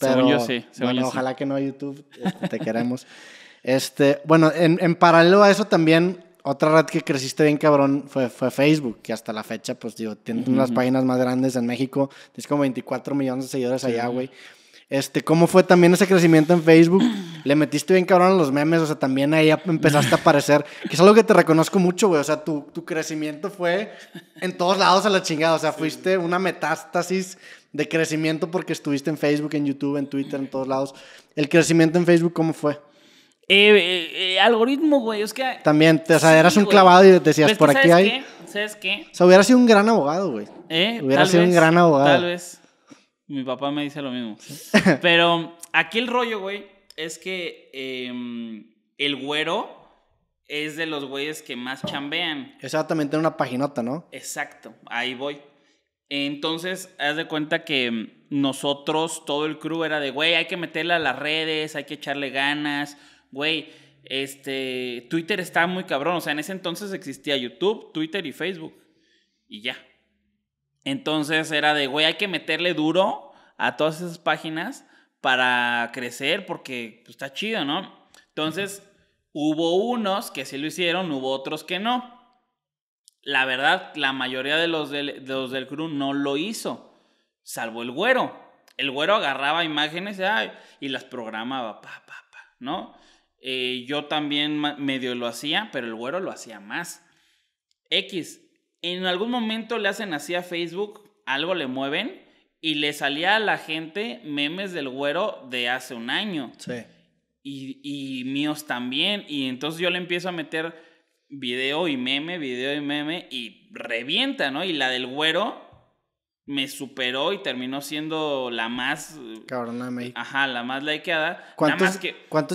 según yo sí. bueno, ojalá que no YouTube, este, te queremos. Este, bueno, en, paralelo a eso también, otra red que creciste bien cabrón fue, fue Facebook, que hasta la fecha, pues digo, tiene unas páginas más grandes en México, tienes como 24 millones de seguidores allá, güey. Este, ¿cómo fue también ese crecimiento en Facebook? Le metiste bien cabrón a los memes, o sea, también ahí empezaste a aparecer, que es algo que te reconozco mucho, güey, o sea, tu, tu, crecimiento fue en todos lados a la chingada, o sea, fuiste una metástasis de crecimiento porque estuviste en Facebook, en YouTube, en Twitter, en todos lados. ¿El crecimiento en Facebook cómo fue? Eh, eh, eh algoritmo, güey, que... También, o sea, eras un clavado y decías, pues, por aquí hay... Qué? ¿Sabes qué? O sea, hubiera sido un gran abogado, güey. ¿Eh? Hubiera sido un gran abogado. Tal vez. Mi papá me dice lo mismo. Pero aquí el rollo, güey, es que em, el güero es de los güeyes que más chambean. Exactamente, en una paginota, ¿no? Exacto, ahí voy. Entonces, haz de cuenta que nosotros, todo el crew era de, güey, hay que meterle a las redes, hay que echarle ganas, güey, este, Twitter estaba muy cabrón, o sea, en ese entonces existía YouTube, Twitter y Facebook, y ya. Entonces era de, güey, hay que meterle duro a todas esas páginas para crecer porque pues, está chido, ¿no? Entonces, hubo unos que sí lo hicieron, hubo otros que no la verdad, la mayoría de los del, de del crew no lo hizo, salvo el güero. El güero agarraba imágenes y las programaba, ¿no? Eh, yo también medio lo hacía, pero el güero lo hacía más. X, en algún momento le hacen así a Facebook, algo le mueven y le salía a la gente memes del güero de hace un año. Sí. y míos también. Y entonces yo le empiezo a meter video y meme, video y meme, y revienta, ¿no? Y la del güero me superó y terminó siendo la más... Cabrona, Ajá, la más likeada. ¿Cuántos,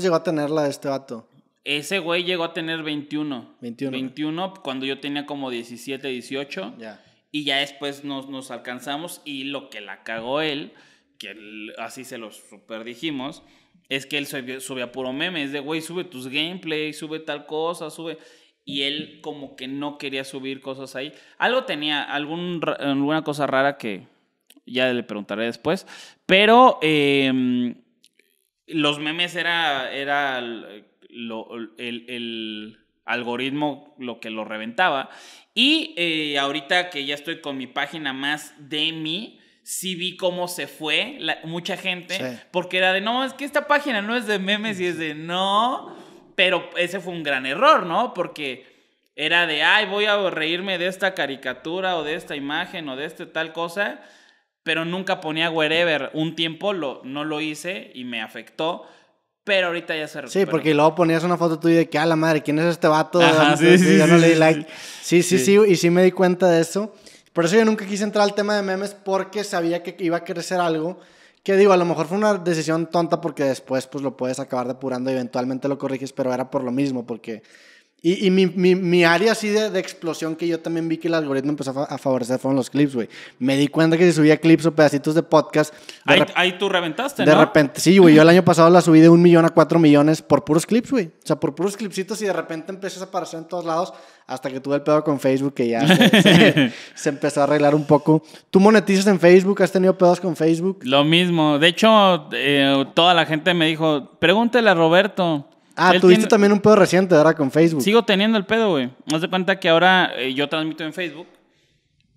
llegó a tener la de este vato? Ese güey llegó a tener 21. 21. 21 cuando yo tenía como 17, 18. Ya. Y ya después nos, nos alcanzamos y lo que la cagó él, que así se lo super dijimos, es que él sube a puro Es de, güey, sube tus gameplays, sube tal cosa, sube y él como que no quería subir cosas ahí. Algo tenía, alguna cosa rara que ya le preguntaré después, pero em, los memes era, era el, algoritmo lo que lo reventaba. Y eh, ahorita que ya estoy con mi página más de mí, sí vi cómo se fue mucha gente, porque era de, no, es que esta página no es de memes y es de, no, pero ese fue un gran error, ¿no? Porque era de, ay, voy a reírme de esta caricatura o de esta imagen o de este tal cosa, pero nunca ponía wherever. Un tiempo lo, no lo hice y me afectó, pero ahorita ya se recuperó. Sí, porque luego ponías una foto tuya de que, a la madre, ¿quién es este vato? sí, sí, Sí sí, sí, y sí me di cuenta de eso. Por eso yo nunca quise entrar al tema de memes porque sabía que iba a crecer algo que digo, a lo mejor fue una decisión tonta porque después pues lo puedes acabar depurando y eventualmente lo corriges, pero era por lo mismo, porque y, mi, área así de, explosión que yo también vi que el algoritmo empezó a, favorecer fueron los clips, güey. Me di cuenta que si subía clips o pedacitos de podcast. ahí, tú reventaste, De repente, sí, güey. Yo el año pasado la subí de un millón a cuatro millones por puros clips, güey. O sea, por puros clipsitos y de repente empezó a aparecer en todos lados hasta que tuve el pedo con Facebook que ya se, empezó a arreglar un poco. ¿Tú monetizas en Facebook? ¿Has tenido pedos con Facebook? Lo mismo. De hecho, eh, toda la gente me dijo, pregúntele a Roberto. Ah, tuviste también un pedo reciente ahora con Facebook. Sigo teniendo el pedo, güey. Haz de cuenta que ahora eh, yo transmito en Facebook.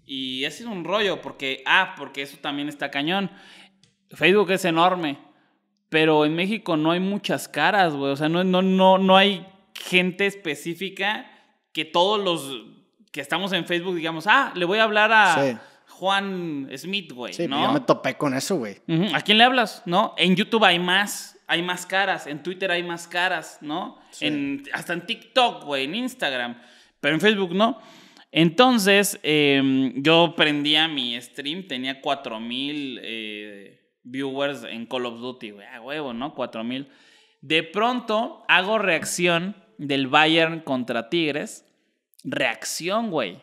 Y ese es un rollo, porque, ah, porque eso también está cañón. Facebook es enorme, pero en México no hay muchas caras, güey. O sea, no, no, no, no hay gente específica que todos los que estamos en Facebook digamos, ah, le voy a hablar a Juan Smith, güey. Sí, yo pues, me topé con eso, güey. ¿A quién le hablas? ¿No? En YouTube hay más hay más caras, en Twitter hay más caras, ¿no? En, hasta en TikTok, güey, en Instagram, pero en Facebook no. Entonces, em, yo prendía mi stream, tenía 4000 mil eh, viewers en Call of Duty, güey, a huevo, ¿no? 4000. De pronto hago reacción del Bayern contra Tigres. Reacción, güey.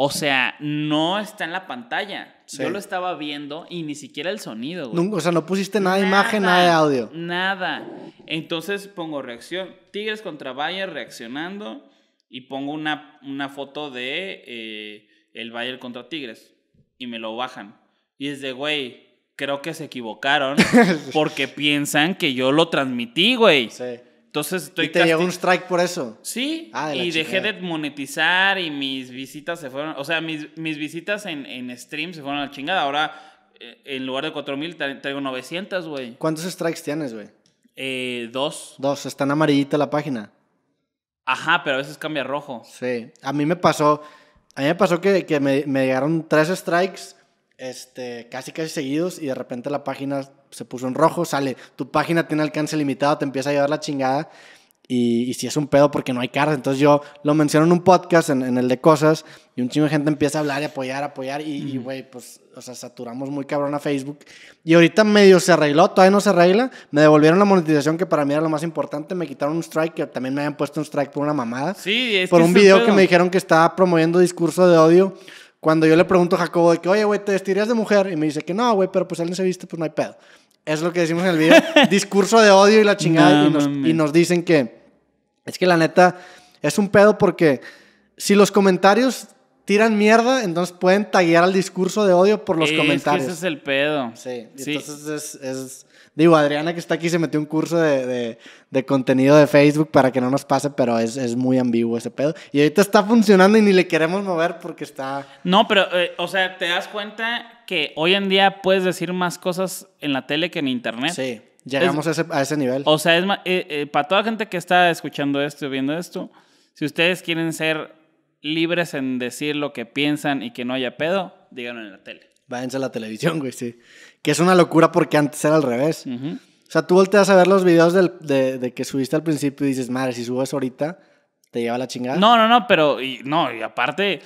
O sea, no está en la pantalla. Yo lo estaba viendo y ni siquiera el sonido, güey. o sea, no pusiste nada de imagen, nada de audio. Nada. Entonces pongo reacción. Tigres contra Bayern reaccionando y pongo una, una foto de eh, el Bayern contra Tigres. Y me lo bajan. Y es de, güey, creo que se equivocaron porque piensan que yo lo transmití, güey. Sí. Entonces estoy. ¿Y te llegó un strike por eso? Sí. Ah, y dejé de monetizar y mis visitas se fueron. O sea, mis, mis visitas en, stream se fueron a la chingada. Ahora, eh, en lugar de 4000, traigo 900, güey. ¿Cuántos strikes tienes, güey? Eh, dos. Dos. están en amarillita la página. Ajá, pero a veces cambia rojo. Sí. A mí me pasó. A mí me pasó que, me, me llegaron tres strikes este, casi casi seguidos y de repente la página se puso en rojo, sale, tu página tiene alcance limitado, te empieza a llevar la chingada y, si es un pedo porque no hay caras, entonces yo lo menciono en un podcast, en, el de cosas, y un chingo de gente empieza a hablar y apoyar, apoyar y, güey, pues, o sea, saturamos muy cabrón a Facebook y ahorita medio se arregló, todavía no se arregla, me devolvieron la monetización que para mí era lo más importante, me quitaron un strike, que también me habían puesto un strike por una mamada, sí, por un video que me dijeron que estaba promoviendo discurso de odio. Cuando yo le pregunto a Jacobo de que, oye, güey, ¿te vestirías de mujer? Y me dice que no, güey, pero pues él no se viste, pues no hay pedo. Es lo que decimos en el video. Discurso de odio y la chingada. y, nos, dicen que, es que la neta, es un pedo porque si los comentarios tiran mierda, entonces pueden taguear al discurso de odio por los comentarios. Que ese es el pedo. Sí, entonces es, Digo, Adriana que está aquí se metió un curso de, contenido de Facebook para que no nos pase, pero es, muy ambiguo ese pedo. Y ahorita está funcionando y ni le queremos mover porque está... No, pero, eh, o sea, te das cuenta que hoy en día puedes decir más cosas en la tele que en internet. Sí, llegamos a, ese, a, ese, nivel. O sea, es eh, eh, para toda la gente que está escuchando esto, y viendo esto, si ustedes quieren ser libres en decir lo que piensan y que no haya pedo, díganlo en la tele. Váyanse a la televisión, güey, sí. Que es una locura porque antes era al revés. O sea, tú volteas a ver los videos de, que subiste al principio y dices, madre, si subes ahorita, te lleva la chingada. No, no, no, pero y, no, y aparte,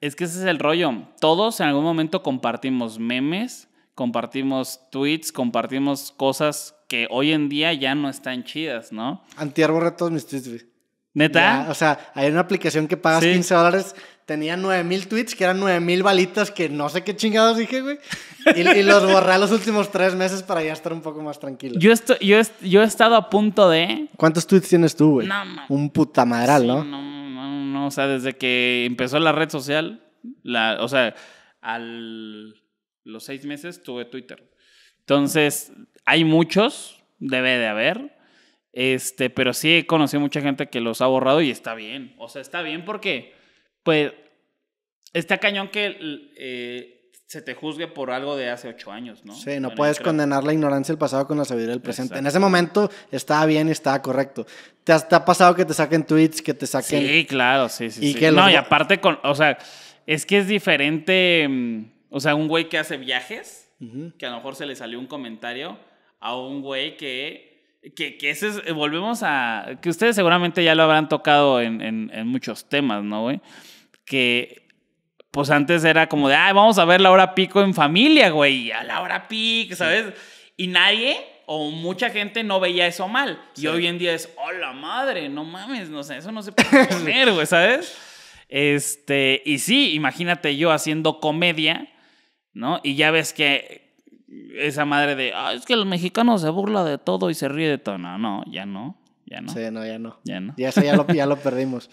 es que ese es el rollo. Todos en algún momento compartimos memes, compartimos tweets, compartimos cosas que hoy en día ya no están chidas, ¿no? Antier todos mis tweets, ¿Neta? o sea, hay una aplicación que pagas 15 dólares tenía 9000 tweets, que eran 9000 balitas que no sé qué chingados dije, güey. Y, los borré los últimos tres meses para ya estar un poco más tranquilo. Yo, estoy, yo, yo he estado a punto de. ¿Cuántos tweets tienes tú, güey? No, un puta madral, ¿no? ¿no? No, no, O sea, desde que empezó la red social, la, o sea, al los seis meses tuve Twitter. Entonces, hay muchos, debe de haber. Este, pero sí he conocido mucha gente que los ha borrado y está bien. O sea, está bien porque pues está cañón que eh, se te juzgue por algo de hace ocho años, ¿no? Sí, no puedes condenar la ignorancia del pasado con la sabiduría del presente. En ese momento estaba bien y estaba correcto. ¿Te, ha, pasado que te saquen tweets, que te saquen... Sí, claro, sí, sí. Y No, y aparte, con, o sea, es que es diferente, mm, o sea, un güey que hace viajes, que a lo mejor se le salió un comentario, a un güey que que, que ese es, eh, volvemos a, que ustedes seguramente ya lo habrán tocado en, muchos temas, ¿no, güey? Que pues antes era como de, ay, vamos a ver la hora pico en familia, güey, a la hora pico, ¿sabes? Y nadie o mucha gente no veía eso mal. Y hoy en día es, hola madre, no mames, no sé, eso no se puede poner, güey, ¿sabes? Este, y sí, imagínate yo haciendo comedia, ¿no? Y ya ves que esa madre de, ah, es que el mexicano se burla de todo y se ríe de todo. No, no, ya no, ya no. Sí, no, ya no. Ya no. Ya, ya, lo, perdimos.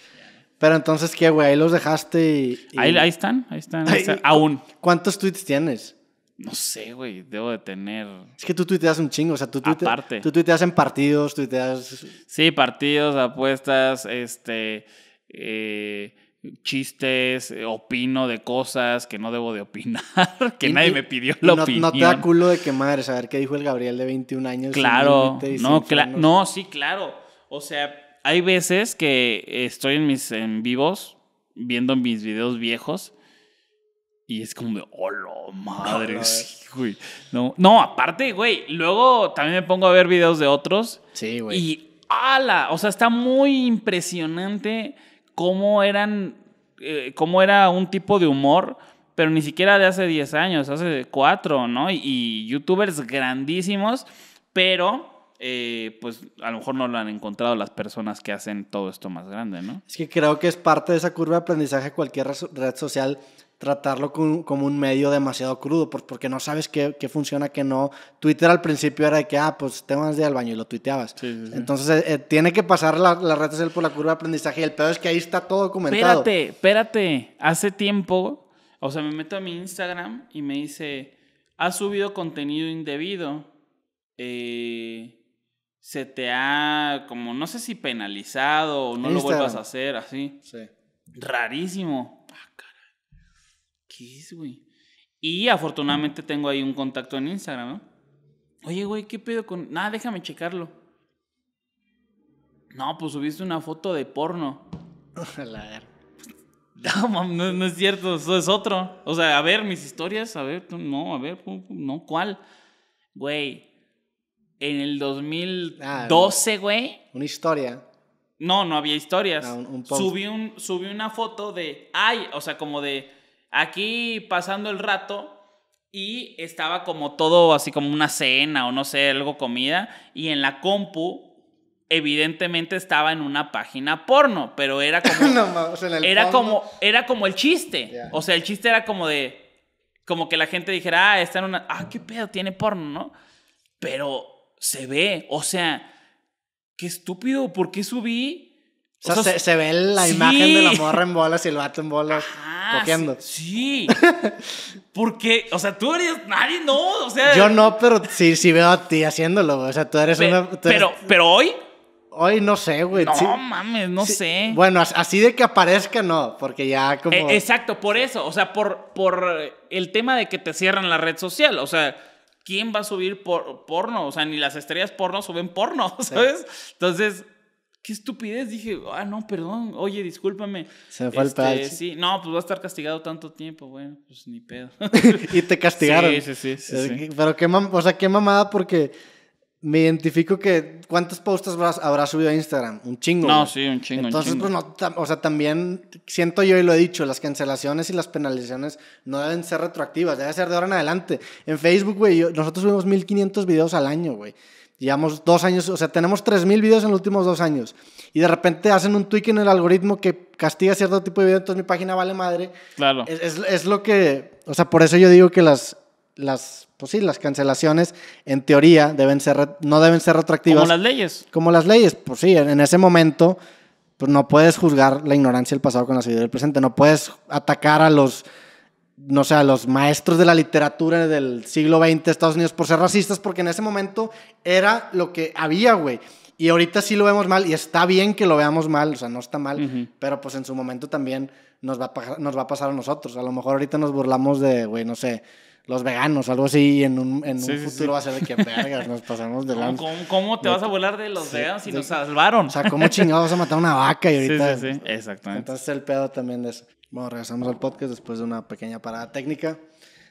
Pero entonces, ¿qué, güey? Ahí los dejaste y... Ahí, están, ahí están, Aún. ¿Cuántos tweets tienes? No sé, güey, debo de tener... Es que tú tuiteas un chingo, o sea, tú, tuiteas... tú tuiteas en partidos, tuiteas... Sí, partidos, apuestas, este... Eh chistes, eh, opino de cosas que no debo de opinar, que nadie me pidió la no, opinión. No te da culo de madre, saber qué dijo el Gabriel de 21 años. Claro, no, no, sí, claro. O sea, hay veces que estoy en mis en vivos, viendo mis videos viejos, y es como de, hola, oh, madre, no, No, no, aparte, güey, luego también me pongo a ver videos de otros. Sí, güey. Y, ala, o sea, está muy impresionante cómo eran, eh, cómo era un tipo de humor, pero ni siquiera de hace 10 años, hace 4, ¿no? Y, youtubers grandísimos, pero... Eh, pues a lo mejor no lo han encontrado las personas que hacen todo esto más grande, ¿no? Es que creo que es parte de esa curva de aprendizaje cualquier red social tratarlo como un medio demasiado crudo, porque no sabes qué, funciona, qué no. Twitter al principio era de que, ah, pues te vas de al baño y lo tuiteabas. Entonces, eh, eh, tiene que pasar la, la social por la curva de aprendizaje. el peor es que ahí está todo documentado. Espérate, espérate. Hace tiempo, o sea, me meto a mi Instagram y me dice, ha subido contenido indebido. Eh, se te ha, como, no sé si penalizado o no lo vuelvas a hacer, así. Rarísimo. ¿qué es, güey? Y afortunadamente tengo ahí un contacto en Instagram, ¿no? Oye, güey, ¿qué pedo con...? Nada, déjame checarlo. No, pues subiste una foto de porno. No, no, no, es cierto, eso es otro. O sea, a ver, mis historias, a ver, no, a ver, no, ¿cuál? Güey, en el 2012, ah, güey. una historia. No, no había historias. Ah, subí una foto de, ay, o sea, como de Aquí pasando el rato y estaba como todo así como una cena o no sé, algo comida y en la compu evidentemente estaba en una página porno, pero era como no, o sea, era como era como el chiste. O sea, el chiste era como de como que la gente dijera, "Ah, está en una ah, qué pedo, tiene porno", ¿no? Pero se ve, o sea, qué estúpido, ¿por qué subí? O sea, se, ve la imagen de la morra en bolas y el vato en bolas. Ah, sí. Porque, o sea, tú eres. Nadie no. O sea. Yo no, pero sí, sí veo a ti haciéndolo, O sea, tú eres una. pero, pero hoy. Hoy no sé, güey. No mames, no sé. Bueno, así de que aparezca, no, porque ya como. E, exacto, por eso. O sea, por, por el tema de que te cierran la red social. O sea, ¿quién va a subir porno? O sea, ni las estrellas porno suben porno, ¿sabes? Entonces, qué estupidez. Dije, ah, no, perdón, oye, discúlpame. Se me falta este, Sí, no, pues va a estar castigado tanto tiempo, güey. pues ni pedo. y te castigaron. Sí, sí, sí. sí, eh, Pero qué, o sea, qué mamada porque me identifico que cuántas postas habrá subido a Instagram, un chingo. No, sí, un chingo. Entonces, un chingo. pues no, o sea, también siento yo y lo he dicho, las cancelaciones y las penalizaciones no deben ser retroactivas, debe ser de ahora en adelante. En Facebook, güey, nosotros subimos 1500 videos al año, güey. Llevamos dos años, o sea, tenemos 3.000 videos en los últimos dos años. Y de repente hacen un tweak en el algoritmo que castiga cierto tipo de video, entonces mi página vale madre. Claro. Es, es, lo que, o sea, por eso yo digo que las, las, pues sí, las cancelaciones en teoría deben ser, no deben ser retroactivas. Como las leyes. Como las leyes, pues sí, en, en ese momento pues no puedes juzgar la ignorancia del pasado con la sabiduría del presente, no puedes atacar a los no sé, a los maestros de la literatura del siglo XX de Estados Unidos por ser racistas, porque en ese momento era lo que había, güey. Y ahorita sí lo vemos mal y está bien que lo veamos mal, o sea, no está mal, pero pues en su momento también nos va, a nos va a pasar a nosotros. A lo mejor ahorita nos burlamos de, güey, no sé, los veganos, algo así, y en un, futuro va a ser de que nos pasamos de ¿Cómo, te vas a burlar de los veganos si nos salvaron? O sea, ¿cómo chingados vas a matar una vaca y ahorita. Sí, exactamente. Entonces el pedo también es... Bueno, regresamos al podcast después de una pequeña parada técnica.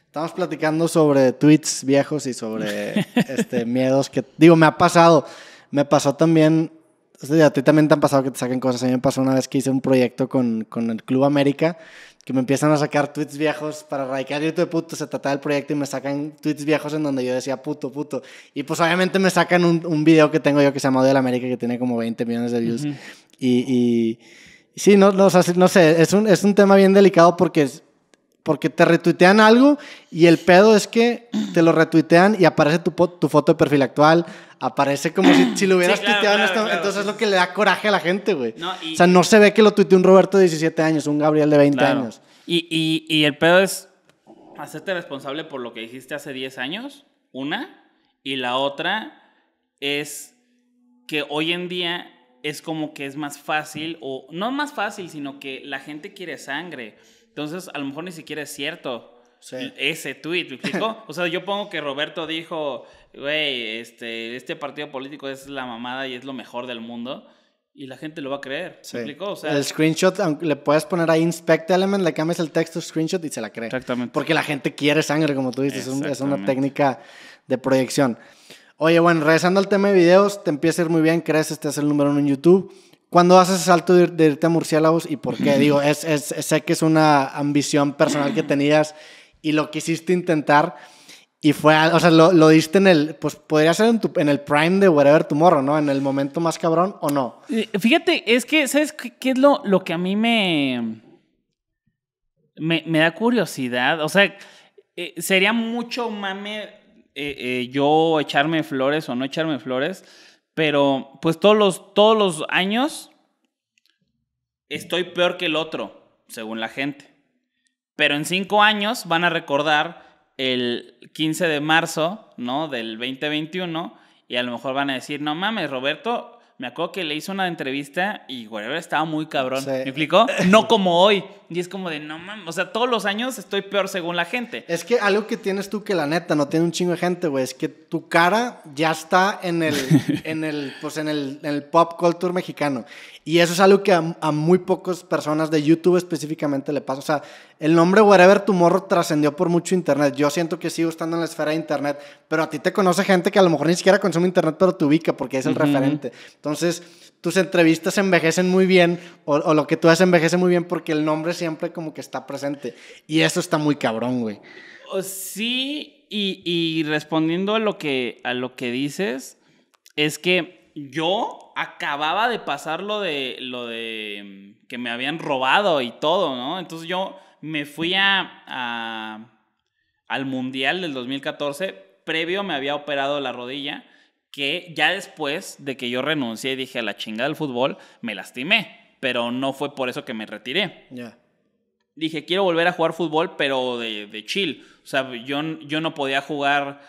Estamos platicando sobre tweets viejos y sobre este, miedos que, digo, me ha pasado. Me pasó también, a ti también te han pasado que te saquen cosas. A mí me pasó una vez que hice un proyecto con, con el Club América, que me empiezan a sacar tweets viejos para radicar de puto, se trataba del proyecto y me sacan tweets viejos en donde yo decía puto, puto. Y pues obviamente me sacan un, video que tengo yo que se llama Odio la América, que tiene como 20 millones de views. y, y Sí, no, no, sé, es un, tema bien delicado porque, porque te retuitean algo y el pedo es que te lo retuitean y aparece tu, foto de perfil actual, aparece como si, lo hubieras en este, entonces es lo que le da coraje a la gente, güey. o sea, no se ve que lo tuiteó un Roberto de 17 años, un Gabriel de 20 años. Y, y el pedo es hacerte responsable por lo que dijiste hace 10 años, una, y la otra es que hoy en día es como que es más fácil, o no más fácil, sino que la gente quiere sangre. Entonces, a lo mejor ni siquiera es cierto. ese tweet, ¿me explico? o sea, yo pongo que Roberto dijo, güey, este, este partido político es la mamada y es lo mejor del mundo. Y la gente lo va a creer. ¿se explicó? el screenshot, le puedes poner ahí Inspect Element, le cambias el texto screenshot y se la cree. Exactamente. Porque la gente quiere sangre, como tú dices. es una técnica de proyección. Oye, bueno, regresando al tema de videos, te empieza a ir muy bien, crees, este es el número uno en YouTube. ¿Cuándo haces el salto de, irte a murciélagos y por qué? Digo, es, sé que es una ambición personal que tenías y lo quisiste intentar y fue, o sea, lo, diste en el, pues podría ser en, el prime de Whatever Tomorrow, ¿no? En el momento más cabrón o no. Fíjate, es que, ¿sabes qué, es lo, lo que a mí me, me, da curiosidad? O sea, eh, sería mucho mame eh, eh, yo echarme flores o no echarme flores, pero pues todos los, todos los años estoy peor que el otro, según la gente. Pero en cinco años van a recordar el 15 de marzo, ¿no? Del 2021 y a lo mejor van a decir, no mames, Roberto me acuerdo que le hizo una entrevista y estaba muy cabrón. ¿Me explicó? No como hoy. Y es como de, no mames, o sea, todos los años estoy peor según la gente. Es que algo que tienes tú que la neta no tiene un chingo de gente, güey, es que tu cara ya está en el, en el, pues en el pop culture mexicano. Y eso es algo que a, muy pocas personas de YouTube específicamente le pasa. O sea, el nombre Wherever Tomorrow trascendió por mucho Internet. Yo siento que sigo estando en la esfera de Internet, pero a ti te conoce gente que a lo mejor ni siquiera consume Internet, pero te ubica porque es el referente. Entonces, tus entrevistas envejecen muy bien o, lo que tú haces envejece muy bien porque el nombre siempre como que está presente. Y eso está muy cabrón, güey. Sí, y, y respondiendo a lo que, a lo que dices, es que yo acababa de pasar lo de, lo mm, que me habían robado y todo, ¿no? Entonces yo me fui a, al Mundial del 2014, previo me había operado la rodilla, que ya después de que yo renuncié y dije a la chingada del fútbol, me lastimé, pero no fue por eso que me retiré. Ya. Dije, quiero volver a jugar fútbol, pero de, de chill. O sea, yo, yo no podía jugar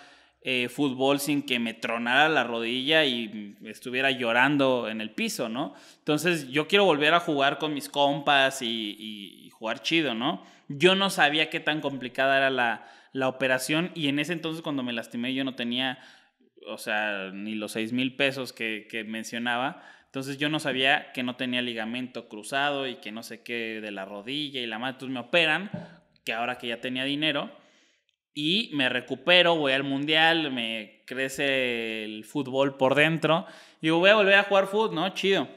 eh, fútbol sin que me tronara la rodilla y estuviera llorando en el piso, ¿no? Entonces yo quiero volver a jugar con mis compas y, jugar chido, ¿no? Yo no sabía qué tan complicada era la, operación y en ese entonces cuando me lastimé yo no tenía, o sea, ni los seis mil pesos que, que mencionaba. Entonces yo no sabía que no tenía ligamento cruzado y que no sé qué de la rodilla y la madre. Entonces me operan, que ahora que ya tenía dinero, y me recupero, voy al mundial, me crece el fútbol por dentro. Y digo, voy a volver a jugar fútbol, ¿no? Chido.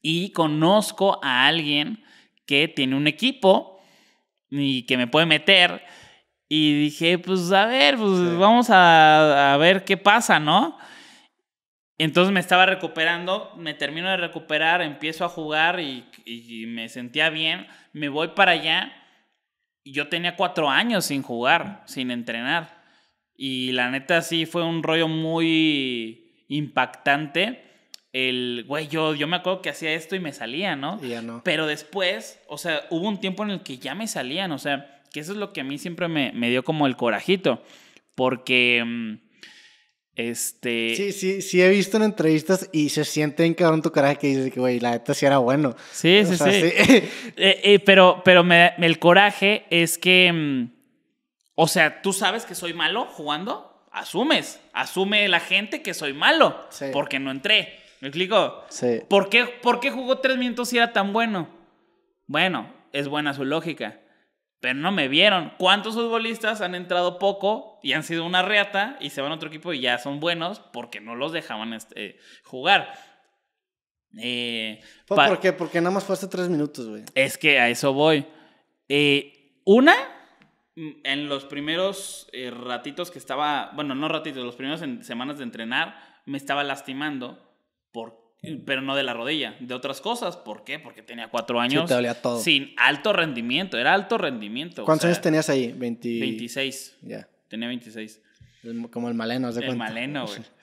Y conozco a alguien que tiene un equipo y que me puede meter. Y dije, pues a ver, pues vamos a, ver qué pasa, ¿no? Entonces me estaba recuperando, me termino de recuperar, empiezo a jugar y me sentía bien, me voy para allá yo tenía cuatro años sin jugar, sin entrenar. Y la neta sí fue un rollo muy impactante. El, güey, yo, me acuerdo que hacía esto y me salía, ¿no? no. Pero después, o sea, hubo un tiempo en el que ya me salían, o sea, que eso es lo que a mí siempre me, me dio como el corajito. Porque mm, este sí, sí, sí he visto en entrevistas y se siente en cabrón tu coraje que dices que, güey, la neta sí era bueno. Sí, sí, sí. Eh, eh, pero pero el coraje es que, mm, o sea, tú sabes que soy malo jugando, asumes, asume la gente que soy malo, porque no entré. ¿Me explico? ¿Por qué, ¿Por qué jugó tres minutos y era tan bueno? Bueno, es buena su lógica pero no me vieron. ¿Cuántos futbolistas han entrado poco y han sido una reata y se van a otro equipo y ya son buenos porque no los dejaban este, eh, jugar? Eh, ¿Por, qué? Porque nada más fue tres minutos, güey. Es que a eso voy. Eh, una, mm, en los primeros ratitos que estaba, bueno, no ratitos, los primeros semanas de entrenar, me estaba lastimando por pero no de la rodilla, de otras cosas. ¿Por qué? Porque tenía cuatro años. Sin alto rendimiento, era alto rendimiento. ¿Cuántos años tenías ahí? 26. Ya. Tenía 26. Como el maleno, El maleno, güey.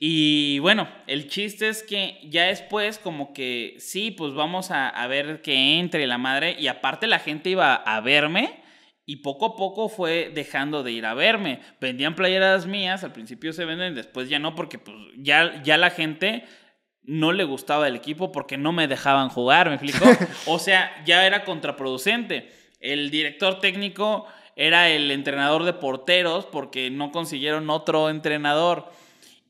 Y bueno, el chiste es que ya después como que sí, pues vamos a, ver que entre la madre y aparte la gente iba a verme y poco a poco fue dejando de ir a verme. Vendían playeras mías, al principio se venden, después ya no porque pues ya, ya la gente no le gustaba el equipo porque no me dejaban jugar, ¿me explico? o sea, ya era contraproducente. El director técnico era el entrenador de porteros porque no consiguieron otro entrenador.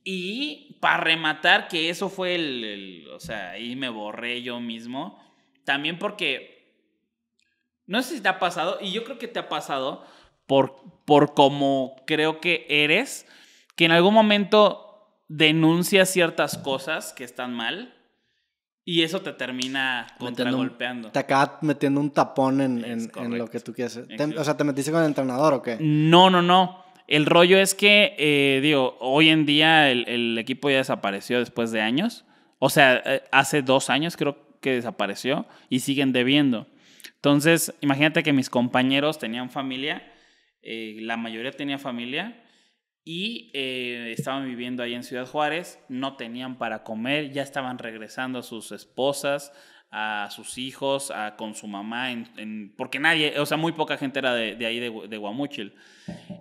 Y para rematar, que eso fue el, O sea, ahí me borré yo mismo. También porque. No sé si te ha pasado, y yo creo que te ha pasado por, por como creo que eres, que en algún momento denuncia ciertas cosas que están mal y eso te termina golpeando Te acaba metiendo un tapón en, en, en lo que tú quieres. o sea, ¿te metiste con el entrenador o qué? No, no, no. El rollo es que, eh, digo, hoy en día el, el, equipo ya desapareció después de años. O sea, eh, hace dos años creo que desapareció y siguen debiendo. Entonces, imagínate que mis compañeros tenían familia, eh, la mayoría tenía familia y eh, estaban viviendo ahí en Ciudad Juárez, no tenían para comer, ya estaban regresando a sus esposas, a sus hijos, con su mamá, en, porque nadie, o sea, muy poca gente era de, ahí de, Guamuchil.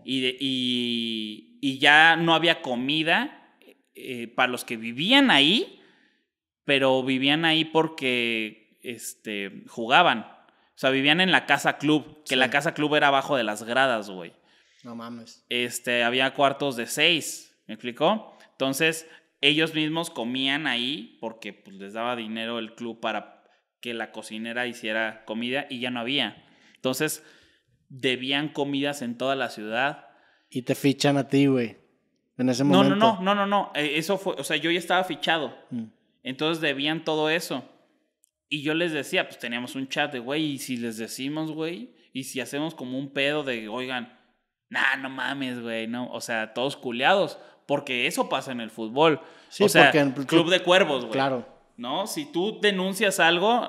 Y, y, ya no había comida eh, eh, para los que vivían ahí, pero vivían ahí porque este, jugaban. O sea, vivían en la casa club, que la casa club era abajo de las gradas, güey. No mames. Este, había cuartos de seis, ¿me explicó? Entonces, ellos mismos comían ahí porque pues, les daba dinero el club para que la cocinera hiciera comida y ya no había. Entonces, debían comidas en toda la ciudad. Y te fichan a ti, güey. En ese momento. No, no, no, no, no, eh, Eso fue, o sea, yo ya estaba fichado. Mm. Entonces debían todo eso. Y yo les decía, pues teníamos un chat de, güey, y si les decimos, güey, y si hacemos como un pedo de, oigan, nah, no mames, güey, no, o sea, todos culeados, porque eso pasa en el fútbol. o sea, club de cuervos, güey. Claro. ¿no? Si tú denuncias algo,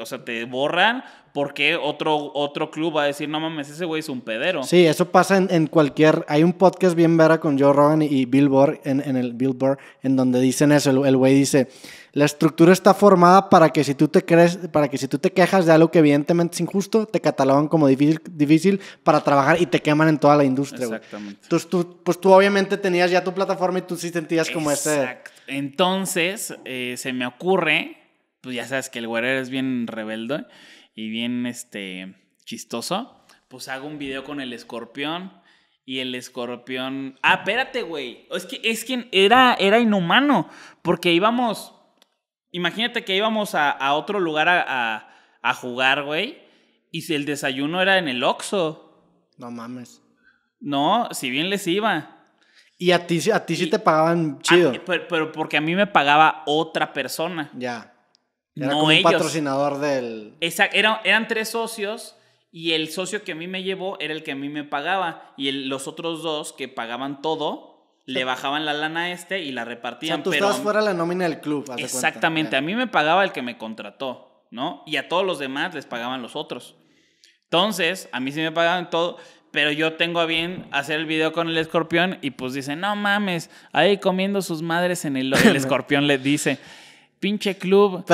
o sea, te borran, porque otro, otro club va a decir, no mames, ese güey es un pedero? Sí, eso pasa en, cualquier... Hay un podcast bien vera con Joe Rogan y Billboard, en, en el Billboard, en donde dicen eso, el güey dice... La estructura está formada para que si tú te crees, para que si tú te quejas de algo que evidentemente es injusto, te catalogan como difícil, difícil para trabajar y te queman en toda la industria. Exactamente. Entonces tú, pues tú obviamente tenías ya tu plataforma y tú sí sentías como ese. Entonces, eh, se me ocurre, pues ya sabes que el güerero es bien rebelde y bien este, chistoso, pues hago un video con el escorpión y el escorpión... Ah, espérate, güey. Es que, es era, era inhumano, porque íbamos... Imagínate que íbamos a, otro lugar a, jugar, güey, y si el desayuno era en el Oxxo. No mames. No, si bien les iba. Y a ti, a ti sí te pagaban chido. pero, porque a mí me pagaba otra persona. Ya. Era no como un patrocinador del. Exacto. eran tres socios y el socio que a mí me llevó era el que a mí me pagaba. Y los otros dos que pagaban todo le bajaban la lana a este y la repartían. tú fuera la nómina del club. exactamente, a mí me pagaba el que me contrató, ¿no? Y a todos los demás les pagaban los otros. Entonces, a mí sí me pagaban todo, pero yo tengo a bien hacer el video con el escorpión y pues dicen, no mames, ahí comiendo sus madres en el, el escorpión le dice. Pinche club.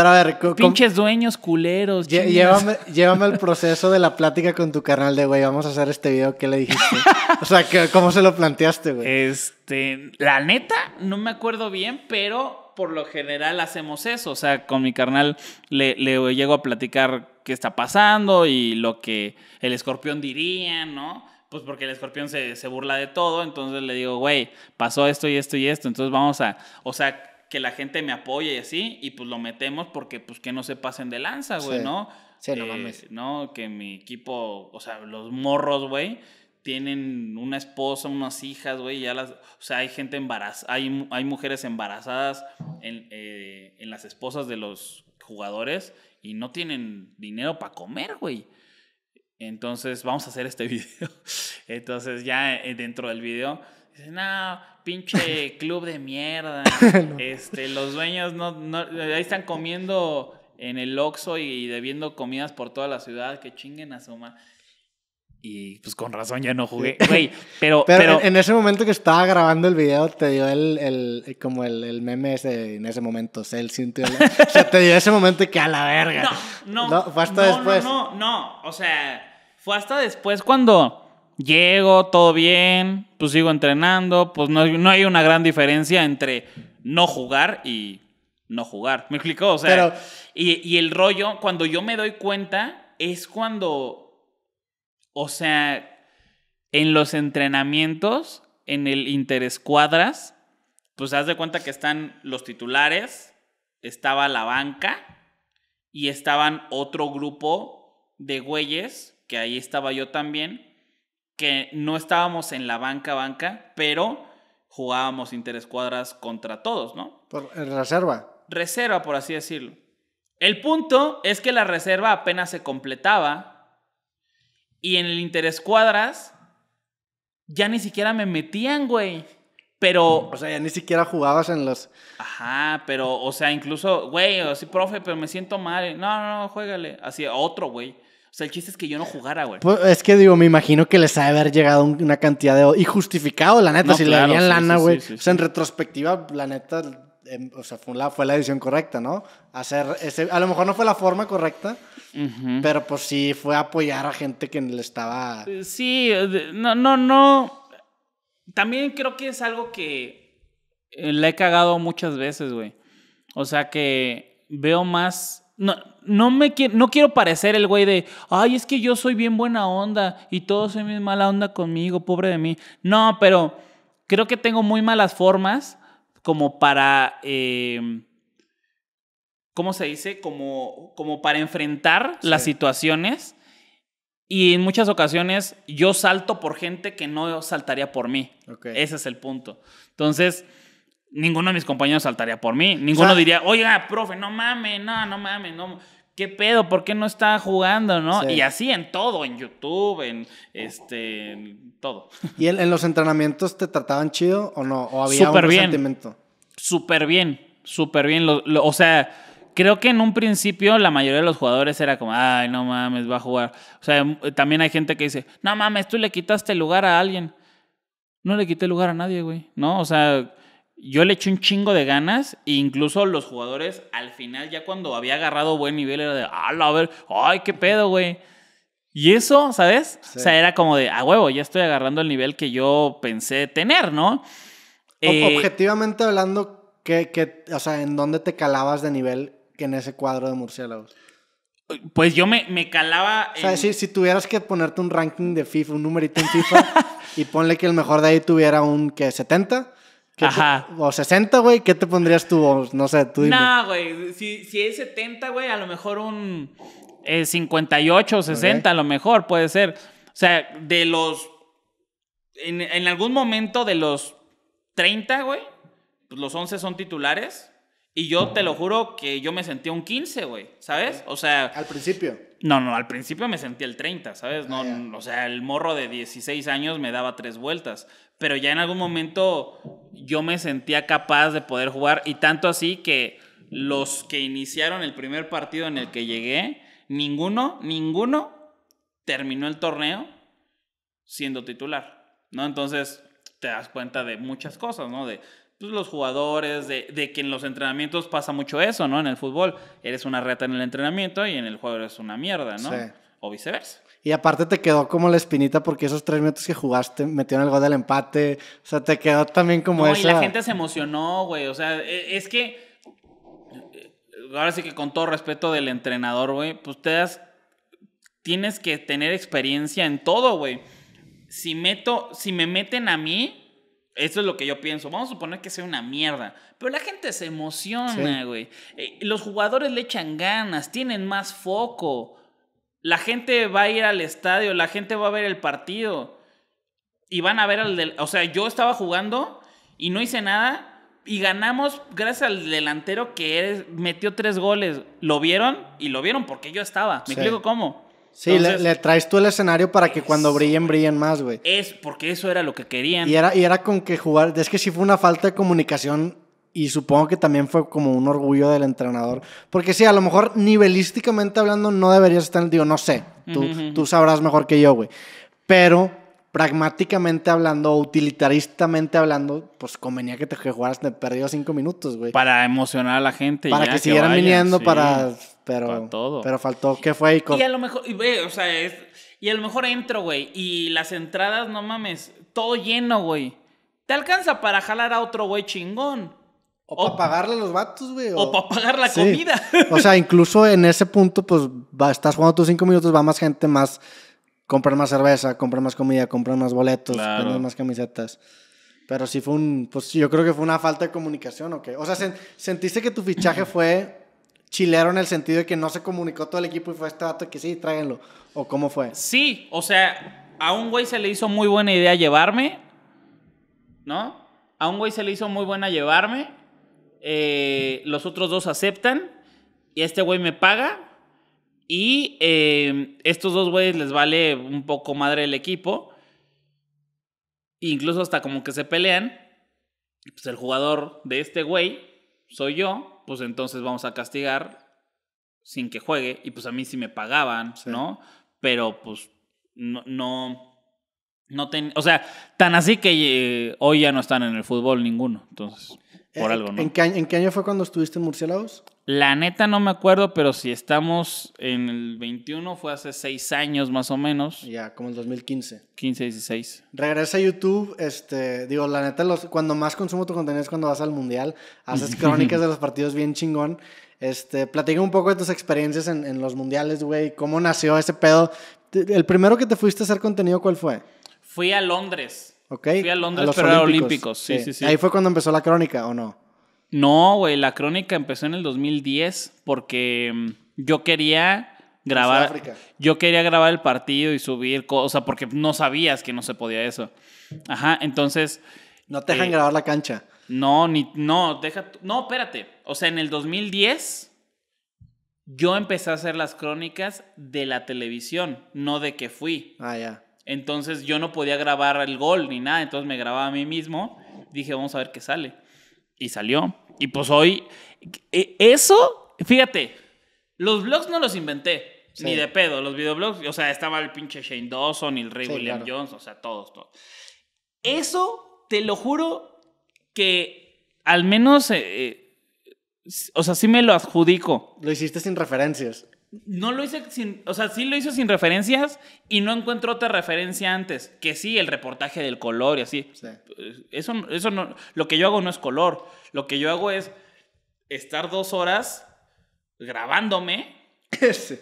pinches dueños culeros. llévame, al proceso de la plática con tu canal de, güey, vamos a hacer este video, ¿qué le dijiste? o sea, ¿cómo se lo planteaste, güey? Este, la neta, no me acuerdo bien, pero por lo general hacemos eso. O sea, con mi carnal le llego a platicar qué está pasando y lo que el escorpión diría, ¿no? Pues porque el escorpión se, burla de todo, entonces le digo, güey, pasó esto y esto y esto, entonces vamos a, o sea, que la gente me apoye y así, y pues lo metemos porque pues que no se pasen de lanza, güey, ¿no? Sí, no eh, No, que mi equipo, o sea, los morros, güey, tienen una esposa, unas hijas, güey, ya las, o sea, hay gente embarazada, hay, hay mujeres embarazadas en, eh, en las esposas de los jugadores y no tienen dinero para comer, güey. Entonces, vamos a hacer este video. Entonces, ya eh, dentro del video, dicen, no, pinche club de mierda. Este, los dueños no, no, ahí están comiendo en el Oxxo y, debiendo comidas por toda la ciudad, que chinguen a su y pues con razón ya no jugué. Güey, pero, pero, En, ese momento que estaba grabando el video, te dio el, como el, el, meme ese, en ese momento, Cell sintió. o sea, te dio ese momento que a la verga. No, no. no fue hasta después. No, no, O sea, fue hasta después cuando llego, todo bien, pues sigo entrenando. Pues no, hay una gran diferencia entre no jugar y no jugar. ¿Me explicó? O sea, y, y el rollo, cuando yo me doy cuenta, es cuando o sea, en los entrenamientos, en el interescuadras, pues haz de cuenta que están los titulares, estaba la banca y estaban otro grupo de güeyes, que ahí estaba yo también, que no estábamos en la banca banca, pero jugábamos interescuadras contra todos, ¿no? Por reserva. Reserva, por así decirlo. El punto es que la reserva apenas se completaba y en el interescuadras ya ni siquiera me metían, güey. Pero. O sea, ya ni siquiera jugabas en los. Ajá, pero, o sea, incluso, güey, así, profe, pero me siento mal. No, no, no, juégale. Así, otro, güey. O sea, el chiste es que yo no jugara, güey. Pues, es que digo, me imagino que les ha de haber llegado una cantidad de. Y justificado, la neta, si le habían lana, güey. o sea, en retrospectiva, la neta, Em, o sea, fue la, fue la decisión correcta, ¿no? Hacer ese, a lo mejor no fue la forma correcta, pero pues sí fue apoyar a gente que le estaba... Sí, no, no, no. También creo que es algo que eh, le he cagado muchas veces, güey. O sea que veo más... No, no, me no quiero parecer el güey de, ay, es que yo soy bien buena onda y todos son bien mala onda conmigo, pobre de mí. No, pero creo que tengo muy malas formas como para, em, ¿cómo se dice? Como, como para enfrentar las situaciones. Y en muchas ocasiones yo salto por gente que no saltaría por mí. Ese es el punto. Entonces, ninguno de mis compañeros saltaría por mí. Ninguno diría, oiga, profe, no mames, no, no mames, no. ¿qué pedo? ¿Por qué no está jugando? ¿no? Y así en todo, en YouTube, en este, todo. ¿Y en, los entrenamientos te trataban chido o no? ¿O había un bien. sentimiento? Súper bien, súper bien. o sea, creo que en un principio la mayoría de los jugadores era como, ay, no mames, va a jugar. O sea, también hay gente que dice, no mames, tú le quitaste lugar a alguien. No le quité lugar a nadie, güey. No, o sea, yo le eché un chingo de ganas e incluso los jugadores al final, ya cuando había agarrado buen nivel, era de, ah, a ver, ay, qué pedo, güey. Y eso, ¿sabes? O sea, era como de, a huevo, ya estoy agarrando el nivel que yo pensé tener, ¿no? Eh, objetivamente hablando, que o sea, ¿en dónde te calabas de nivel que en ese cuadro de murciélagos? Pues yo me, me calaba. O sea, si, si, tuvieras que ponerte un ranking de FIFA, un numerito en FIFA, y ponle que el mejor de ahí tuviera un que 70, Ajá. o 60, güey, ¿qué te pondrías tú? no sé, tú dime. No, güey, si, es 70, güey, a lo mejor un 58 o 60, a lo mejor puede ser. O sea, de los... En, algún momento de los 30, güey, pues los 11 son titulares. Y yo te lo juro que yo me sentí un 15, güey, ¿sabes? O sea... Al principio. No, no, al principio me sentí el 30, ¿sabes? No, ah, O sea, el morro de 16 años me daba tres vueltas pero ya en algún momento yo me sentía capaz de poder jugar y tanto así que los que iniciaron el primer partido en el que llegué, ninguno, ninguno terminó el torneo siendo titular, ¿no? Entonces te das cuenta de muchas cosas, ¿no? De pues, los jugadores, de, que en los entrenamientos pasa mucho eso, ¿no? En el fútbol eres una reta en el entrenamiento y en el juego eres una mierda, ¿no? O viceversa. Y aparte te quedó como la espinita porque esos tres minutos que jugaste metieron el gol del empate. O sea, te quedó también como eso. Y la gente se emocionó, güey. O sea, e, es que. Eh, ahora sí que con todo respeto del entrenador, güey, pues ustedes Tienes que tener experiencia en todo, güey. Si meto, si me meten a mí, eso es lo que yo pienso. Vamos a suponer que sea una mierda. Pero la gente se emociona, güey. Eh, los jugadores le echan ganas, tienen más foco. La gente va a ir al estadio, la gente va a ver el partido y van a ver al del... O sea, yo estaba jugando y no hice nada y ganamos gracias al delantero que metió tres goles. Lo vieron y lo vieron porque yo estaba. ¿Me explico cómo? Sí, le, traes tú el escenario para que cuando brillen, brillen más, güey. Es porque eso era lo que querían. Y era, y era con que jugar. Es que sí fue una falta de comunicación y supongo que también fue como un orgullo del entrenador. Porque sí, a lo mejor nivelísticamente hablando no deberías estar en Digo, no sé, tú, sabrás mejor que yo, güey. Pero pragmáticamente hablando, utilitaristamente hablando, pues convenía que te jugaras Te perdido cinco minutos, güey. Para emocionar a la gente. Para que, siguieran viniendo, para... Pero, todo. pero faltó ¿qué fue y... a lo mejor, y, y a lo mejor entro, güey, y las entradas, no mames, todo lleno, güey. Te alcanza para jalar a otro güey chingón. O, para pagarle a los vatos, güey. O, para pagar la comida. o sea, incluso en ese punto, pues estás jugando tus cinco minutos, va más gente, más. Comprar más cerveza, comprar más comida, comprar más boletos, más camisetas. Pero sí fue un. Pues yo creo que fue una falta de comunicación, ¿o O sea, sentiste que tu fichaje fue chilero en el sentido de que no se comunicó todo el equipo y fue este dato que sí, tráiganlo. ¿O cómo fue? Sí, o sea, a un güey se le hizo muy buena idea llevarme, ¿no? A un güey se le hizo muy buena llevarme eh, los otros dos aceptan y este güey me paga y eh, estos dos güeyes les vale un poco madre el equipo. Incluso hasta como que se pelean. Pues el jugador de este güey soy yo. Pues entonces vamos a castigar sin que juegue. Y pues a mí sí me pagaban, ¿no? Pero pues no. no no o sea, tan así que eh, hoy ya no están en el fútbol ninguno. Entonces. ¿en qué, año, fue cuando estuviste en Murciélagos? La neta no me acuerdo, pero si estamos en el 21, fue hace 6 años más o menos. Ya, como el 2015. 15, 16. Regresa a YouTube, este, digo, la neta, los, cuando más consumo tu contenido es cuando vas al Mundial, haces crónicas de los partidos bien chingón. Este, platica un poco de tus experiencias en, en los Mundiales, güey, cómo nació ese pedo. ¿El primero que te fuiste a hacer contenido, cuál fue? Fui a Londres. Fui a Londres, a los Olímpicos. Ahí fue cuando empezó la crónica, ¿o no? No, güey, la crónica empezó en el 2010 porque mm, yo quería grabar. Yo quería grabar el partido y subir cosas, porque no sabías que no se podía eso. Ajá, entonces. No te dejan eh, grabar la cancha. No, ni. No, deja. No, espérate. O sea, en el 2010 yo empecé a hacer las crónicas de la televisión, no de que fui. Ah, ya. Entonces yo no podía grabar el gol ni nada, entonces me grababa a mí mismo. Dije, vamos a ver qué sale. Y salió. Y pues hoy, e, eso, fíjate, los blogs no los inventé. Ni de pedo, los videoblogs, o sea, estaba el pinche Shane Dawson y el Rey William Jones, o sea, todos, todos. Eso, te lo juro, que al menos eh, eh, o sea, sí me lo adjudico. Lo hiciste sin referencias no lo hice sin, o sea, sí lo hice sin referencias y no encuentro otra referencia antes, que sí, el reportaje del color y así. Eso, eso no, lo que yo hago no es color, lo que yo hago es estar dos horas grabándome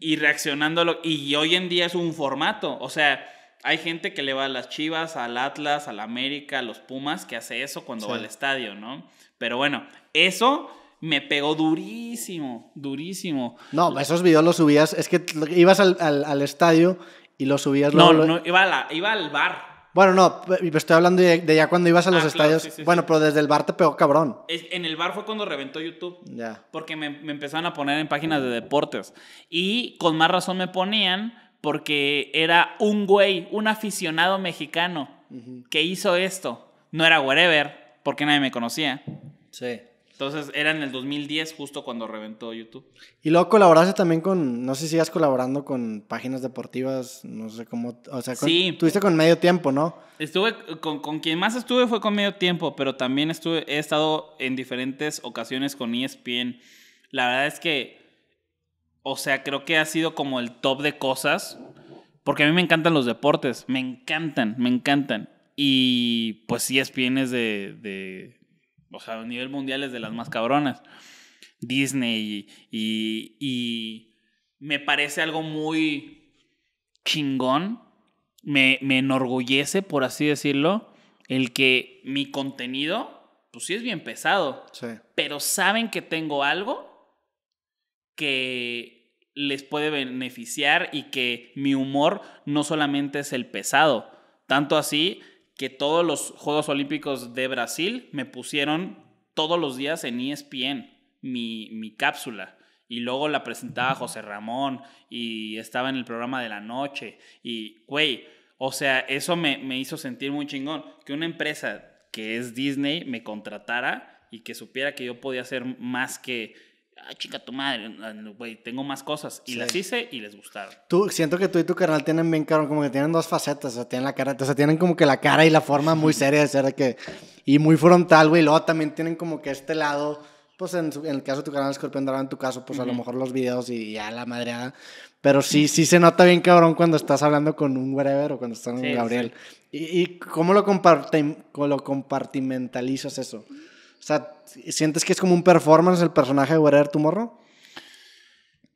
y reaccionándolo. Y hoy en día es un formato, o sea, hay gente que le va a las Chivas, al Atlas, al América, a los Pumas, que hace eso cuando va al estadio, ¿no? Pero bueno, eso me pegó durísimo, durísimo. No, esos videos los subías, es que ibas al, estadio y los subías. No, no, iba, iba al bar. Bueno, no, estoy hablando de, ya cuando ibas a ah, los estadios. bueno, pero desde el bar te pegó cabrón. en el bar fue cuando reventó YouTube. Ya. Porque me, me empezaron a poner en páginas de deportes. Y con más razón me ponían porque era un güey, un aficionado mexicano que hizo esto. No era wherever, porque nadie me conocía. Sí. Entonces era en el 2010 justo cuando reventó YouTube. Y luego colaboraste también con, no sé si sigas colaborando con páginas deportivas, no sé cómo, o sea, tuviste con medio tiempo, ¿no? Estuve, con, con, quien más estuve fue con medio tiempo, pero también estuve, he estado en diferentes ocasiones con ESPN. La verdad es que, o sea, creo que ha sido como el top de cosas, porque a mí me encantan los deportes, me encantan, me encantan. Y pues ESPN es de o sea, a nivel mundial es de las más cabronas. Disney y, y, me parece algo muy chingón, me, me, enorgullece, por así decirlo, el que mi contenido, pues sí es bien pesado, sí. pero saben que tengo algo que les puede beneficiar y que mi humor no solamente es el pesado, tanto así que todos los Juegos Olímpicos de Brasil me pusieron todos los días en ESPN mi, cápsula. Y luego la presentaba José Ramón y estaba en el programa de la noche. Y, güey, o sea, eso me, me hizo sentir muy chingón. Que una empresa que es Disney me contratara y que supiera que yo podía hacer más que ah, chica tu madre, ah, güey, tengo más cosas. Y las hice y les gustaron. Tú, siento que tú y tu canal tienen bien cabrón, como que tienen dos facetas, o sea, tienen la cara, o sea, tienen como que la cara y la forma muy seria de ser que, y muy frontal, güey, luego también tienen como que este lado, pues en, el caso de tu canal Scorpion Dragon, en tu caso, pues a lo mejor los videos y ya la madreada. Pero sí, sí se nota bien cabrón cuando estás hablando con un weber o cuando estás con Gabriel. ¿Y, ¿Y, cómo lo, lo compartimentalizas eso? O sea, ¿sientes que es como un performance el personaje de Guarar Tomorrow?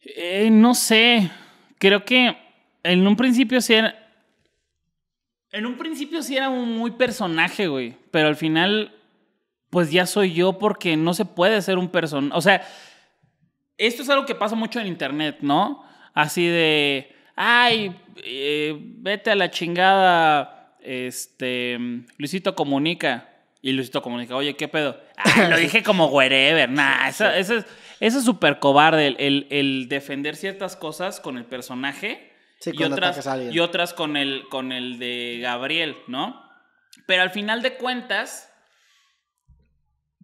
Eh, no sé. Creo que en un principio sí era. En un principio sí era un muy personaje, güey. Pero al final, pues ya soy yo porque no se puede ser un personaje. O sea, esto es algo que pasa mucho en internet, ¿no? Así de. Ay, eh, vete a la chingada. Este. Luisito comunica. Y Luisito Comunica, oye, ¿qué pedo? lo dije como wherever. nada, eso, es eso súper cobarde, el, defender ciertas cosas con el personaje y, otras, con el, con el de Gabriel, ¿no? Pero al final de cuentas,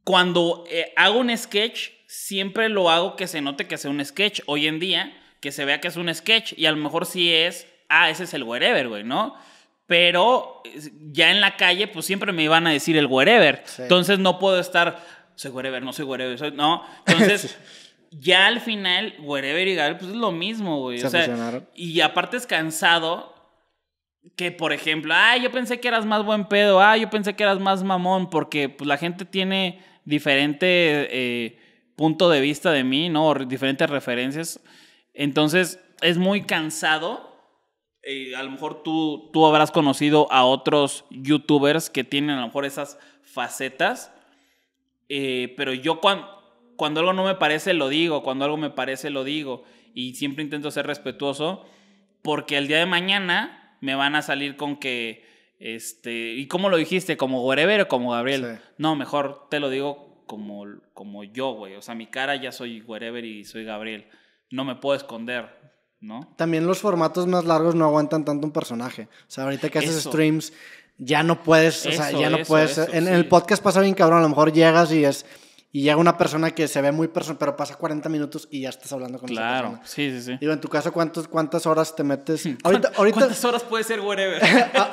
cuando eh, hago un sketch, siempre lo hago que se note que sea un sketch. Hoy en día, que se vea que es un sketch y a lo mejor sí es, ah, ese es el wherever, güey, ¿no? pero ya en la calle, pues siempre me iban a decir el wherever. Entonces no puedo estar, soy wherever, no soy wherever, no. Entonces, ya al final, wherever y pues es lo mismo, güey. o sea, y aparte es cansado que, por ejemplo, ay yo pensé que eras más buen pedo, ah, yo pensé que eras más mamón, porque pues la gente tiene diferente eh, punto de vista de mí, ¿no? diferentes referencias. Entonces, es muy cansado eh, a lo mejor tú, tú habrás conocido a otros youtubers que tienen a lo mejor esas facetas, eh, pero yo cuando, cuando algo no me parece lo digo, cuando algo me parece lo digo, y siempre intento ser respetuoso, porque el día de mañana me van a salir con que, este, ¿y cómo lo dijiste? ¿Como Wherever o como Gabriel? No, mejor te lo digo como, como yo, güey, o sea, mi cara ya soy Wherever y soy Gabriel, no me puedo esconder, también los formatos más largos no aguantan tanto un personaje. O sea, ahorita que haces streams, ya no puedes, o sea, ya no puedes. en, el podcast pasa bien cabrón, a lo mejor llegas y es. Y llega una persona que se ve muy personal, pero pasa 40 minutos y ya estás hablando con claro, esa persona. sí, sí, sí. Digo, en tu caso, ¿cuántos, ¿cuántas horas te metes? Ahorita, ¿Cuántas horas puede ser whatever?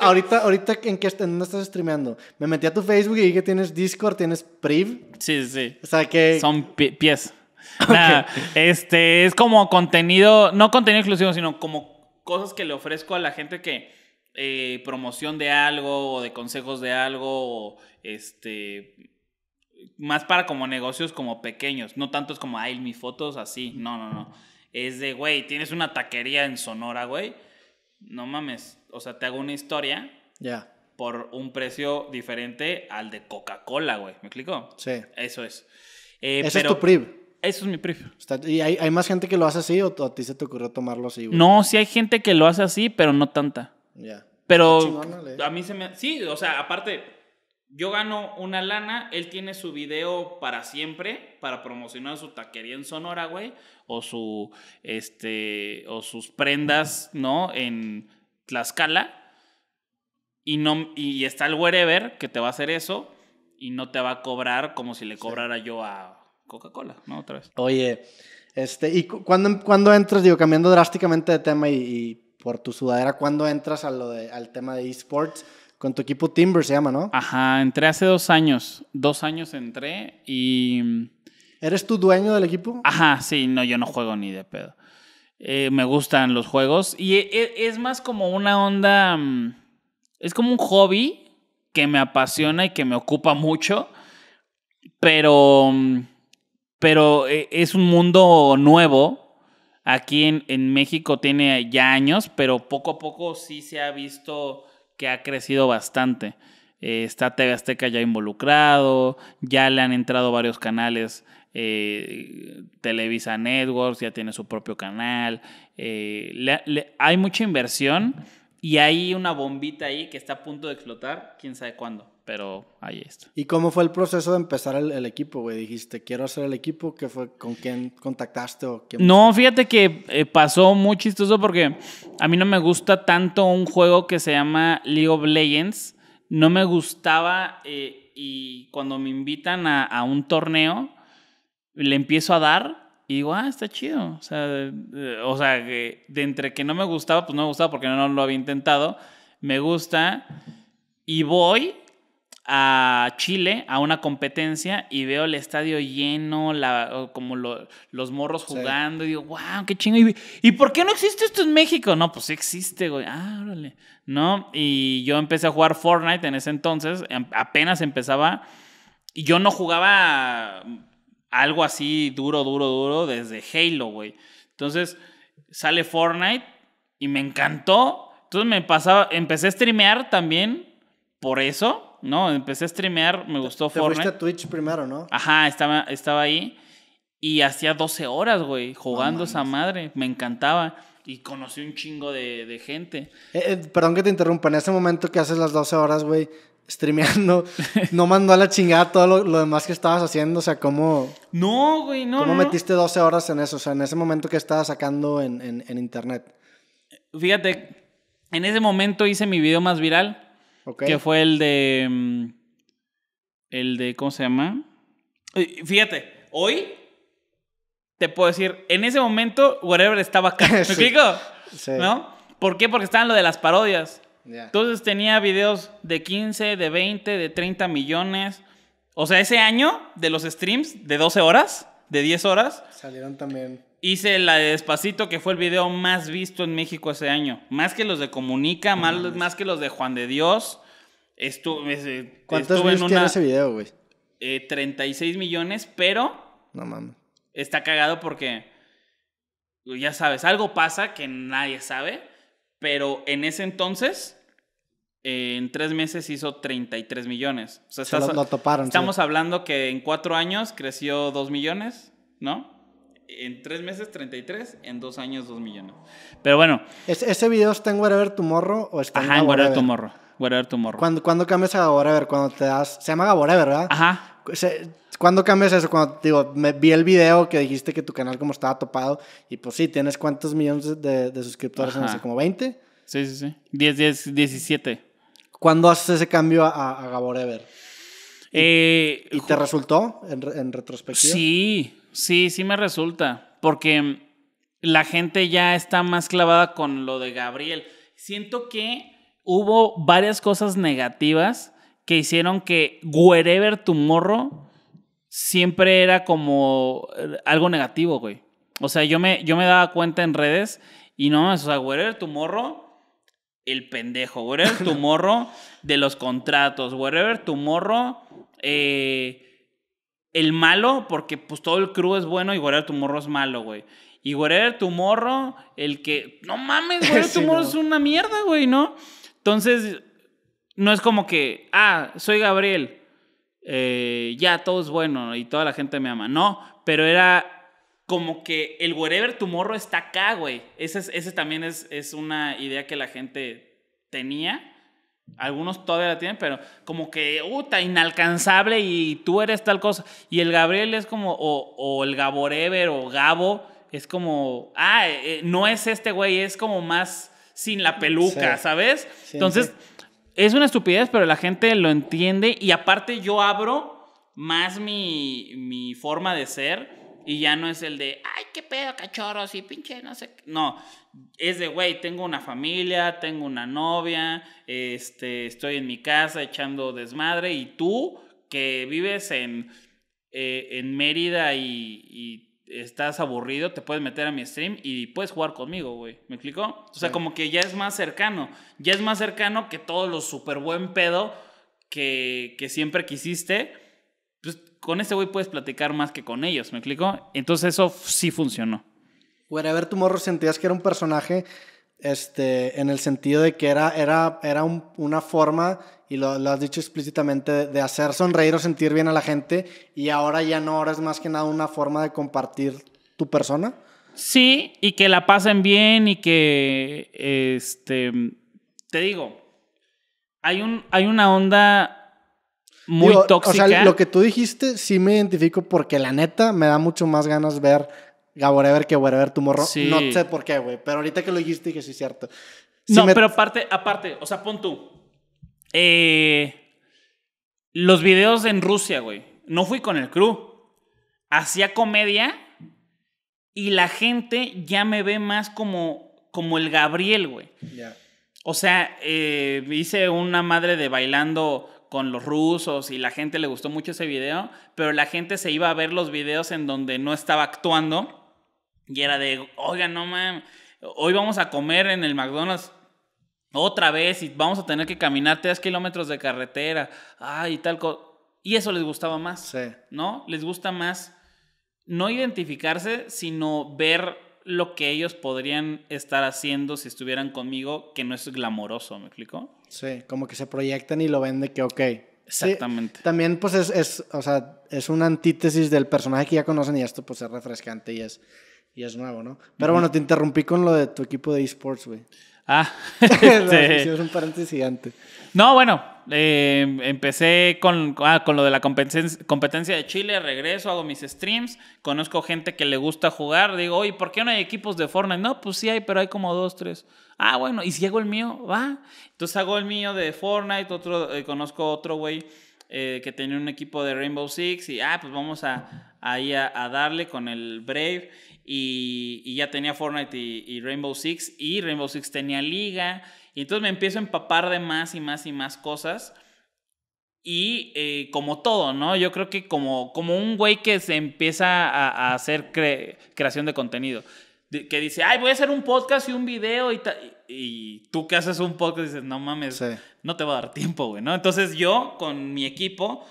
ahorita, ahorita ¿en qué en dónde estás streameando? Me metí a tu Facebook y dije que tienes Discord, tienes Priv. Sí, sí. O sea que... Son pies. este es como contenido, no contenido exclusivo, sino como cosas que le ofrezco a la gente que eh, promoción de algo o de consejos de algo, este más para como negocios como pequeños, no tanto es como ay mis fotos así, no, no, no. Es de, güey, tienes una taquería en Sonora, güey. No mames, o sea, te hago una historia. Ya. por un precio diferente al de Coca-Cola, güey. ¿Me explico? Sí. Eso es. Eh, Ese es tu PRIV. Eso es mi precio. ¿Y hay, más gente que lo hace así o a ti se te ocurrió tomarlo así? No, sí hay gente que lo hace así, pero no tanta. Ya. Pero a mí se me... Sí, o sea, aparte, yo gano una lana, él tiene su video para siempre, para promocionar su taquería en Sonora, güey, o su, este, o sus prendas, ¿no? En Tlaxcala. Y, no, y está el wherever que te va a hacer eso y no te va a cobrar como si le cobrara yo a Coca-Cola, ¿no? Otra vez. Oye, este, ¿y cuando cuándo, entras, digo, cambiando drásticamente de tema y, por tu sudadera, cuándo entras lo al tema de esports? Con tu equipo Timber se llama, ¿no? Ajá, entré hace dos años. Dos años entré y... ¿Eres tu dueño del equipo? Ajá, sí, no, yo no juego ni de pedo. Eh, me gustan los juegos y e-, e-, es más como una onda... Mm, es como un hobby que me apasiona y que me ocupa mucho, pero mm, pero eh, es un mundo nuevo. Aquí en, México tiene ya años, pero poco a poco sí se ha visto que ha crecido bastante. Eh, está TV Azteca ya involucrado, ya le han entrado varios canales. Eh, Televisa Networks ya tiene su propio canal. hay mucha inversión y hay una bombita ahí que está a punto de explotar, quién sabe cuándo pero ahí está. ¿Y cómo fue el proceso de empezar el, equipo, güey? Dijiste, quiero hacer el equipo, ¿qué fue? ¿Con quién contactaste o No, fíjate que eh, pasó muy chistoso porque a mí no me gusta tanto un juego que se llama League of Legends. No me gustaba eh, y cuando me invitan a, un torneo, le empiezo a dar y digo, ah, está chido. O sea, o sea que de entre que no me gustaba, pues no me gustaba porque no lo había intentado. Me gusta y voy a Chile a una competencia y veo el estadio lleno, como los morros jugando, y digo, wow, qué chingo. Y, por qué no existe esto en México? No, pues sí existe, güey. Ah, ¿No? Y yo empecé a jugar Fortnite en ese entonces, em, apenas empezaba. Y yo no jugaba algo así duro, duro, duro desde Halo, güey. Entonces sale Fortnite y me encantó. Entonces me pasaba, empecé a streamear también por eso ¿no? Empecé a streamear, me gustó te, te Fuiste a Twitch primero, ¿no? Ajá, estaba, estaba ahí y hacía 12 horas, güey, jugando esa madre. Me encantaba y conocí un chingo de, de gente. Eh, eh, perdón que te interrumpa, en ese momento que haces las 12 horas, güey, streameando, no mandó a la chingada todo lo, demás que estabas haciendo, o sea, ¿cómo... No, güey, no. ¿Cómo metiste 12 horas en eso? O sea, en ese momento que estabas sacando en, en, en internet. Fíjate, en ese momento hice mi video más viral que fue el de. Mm, el de. ¿Cómo se llama? Fíjate, hoy te puedo decir, en ese momento, Whatever estaba acá. ¿Me explico? ¿No? ¿Por qué? Porque estaban lo de las parodias. Entonces tenía videos de 15, de 20, de 30 millones. O sea, ese año de los streams de 12 horas, de 10 horas. Salieron también. Hice la de Despacito, que fue el video más visto en México ese año. Más que los de Comunica, más, más que los de Juan de Dios. Estuve, eh, ¿Cuántos estuve en ese video, güey? 36 eh, millones, pero... No mames. Está cagado porque, ya sabes, algo pasa que nadie sabe, pero en ese entonces, eh, en tres meses hizo 33 millones. O sea, toparon, estamos hablando que en cuatro años creció 2 millones, ¿no? en tres meses 33, en dos años 2 millones. Pero bueno. ¿Ese video está en Wherever Tomorrow o está ajá, en Wherever Tomorrow? Wherever Tomorrow. ¿Cuándo, ¿Cuándo cambias a Gaborever? Cuando te das... Se llama Gaborever, ¿verdad? Ajá. ¿Cuándo cambias eso? Cuando, digo, me, vi el video que dijiste que tu canal como estaba topado y pues sí, tienes cuántos millones de, suscriptores, no como 20. Sí, sí, sí. 10, 10, 17. ¿Cuándo haces ese cambio a, a Gaborever? ¿Y, eh, ¿y te resultó en, en retrospectiva? Sí, Sí, sí me resulta, porque la gente ya está más clavada con lo de Gabriel. Siento que hubo varias cosas negativas que hicieron que Wherever morro siempre era como eh, algo negativo, güey. O sea, yo me, yo me daba cuenta en redes y no, o sea, Wherever morro, el pendejo, Wherever morro de los contratos, Wherever morro, eh el malo, porque pues todo el crew es bueno y Whatever Tomorrow es malo, güey. Y Whatever morro, el que, no mames, Whatever tu Tomorrow es una mierda, güey, ¿no? Entonces, no es como que, ah, soy Gabriel, eh, ya todo es bueno y toda la gente me ama. No, pero era como que el tu Tomorrow está acá, güey. Esa, es, ese también es, es una idea que la gente tenía algunos todavía la tienen, pero como que, está inalcanzable y tú eres tal cosa. Y el Gabriel es como, o, o el Gaborever o Gabo, es como, ah, eh, eh, no es este güey, es como más sin la peluca, ¿sabes? Entonces, es una estupidez, pero la gente lo entiende y aparte yo abro más mi, mi forma de ser y ya no es el de, ay, qué pedo, cachorros, y pinche, no sé. Qué. No, es de, güey, tengo una familia, tengo una novia, este, estoy en mi casa echando desmadre, y tú que vives en, eh, en Mérida y, estás aburrido, te puedes meter a mi stream y puedes jugar conmigo, güey. ¿Me explico? O sea, como que ya es más cercano, ya es más cercano que todos los súper buen pedo que, que siempre quisiste con ese güey puedes platicar más que con ellos, ¿me explico? Entonces eso sí funcionó. ver, tu Morro, sentías que era un personaje este, en el sentido de que era, era, era una forma, y lo, has dicho explícitamente, de, de, hacer sonreír o sentir bien a la gente, y ahora ya no, ahora es más que nada una forma de compartir tu persona. Sí, y que la pasen bien y que, este, te digo, hay, un, hay una onda muy tóxica. O sea, lo que tú dijiste sí me identifico porque la neta me da mucho más ganas ver Gaborever que gaborever tu morro. No sé por qué, güey. Pero ahorita que lo dijiste dije, sí es cierto. no, pero aparte, aparte, o sea, pon tú. Eh, los videos en Rusia, güey. No fui con el crew. Hacía comedia y la gente ya me ve más como, como el Gabriel, güey. O sea, eh, hice una madre de bailando con los rusos y la gente le gustó mucho ese video, pero la gente se iba a ver los videos en donde no estaba actuando y era de, oiga, no mames, hoy vamos a comer en el McDonald's otra vez y vamos a tener que caminar tres kilómetros de carretera, ay, tal cosa. Y eso les gustaba más, ¿no? Les gusta más no identificarse, sino ver lo que ellos podrían estar haciendo si estuvieran conmigo, que no es glamoroso, ¿me explico? Sí, como que se proyectan y lo ven de que, ok. Exactamente. también, pues, es, es, o sea, es una antítesis del personaje que ya conocen y esto, pues, es refrescante y es, nuevo, ¿no? Pero bueno, te interrumpí con lo de tu equipo de esports, güey. Ah, es un paréntesis gigante. No, bueno, eh, empecé con, ah, con, lo de la competencia, competencia de Chile, regreso, hago mis streams, conozco gente que le gusta jugar, digo, oye, ¿por qué no hay equipos de Fortnite? No, pues sí hay, pero hay como dos, tres. Ah, bueno, ¿y si hago el mío? Va. Entonces hago el mío de Fortnite, otro, eh, conozco otro güey eh, que tenía un equipo de Rainbow Six y, ah, pues vamos a, ahí a darle con el Brave y, ya tenía Fortnite y, Rainbow Six y Rainbow Six tenía liga y entonces me empiezo a empapar de más y más y más cosas. Y eh, como todo, ¿no? Yo creo que como, como un güey que se empieza a, hacer creación de contenido que dice, ay, voy a hacer un podcast y un video y, tú que haces un podcast dices, no mames, no te va a dar tiempo, güey, ¿no? Entonces yo con mi equipo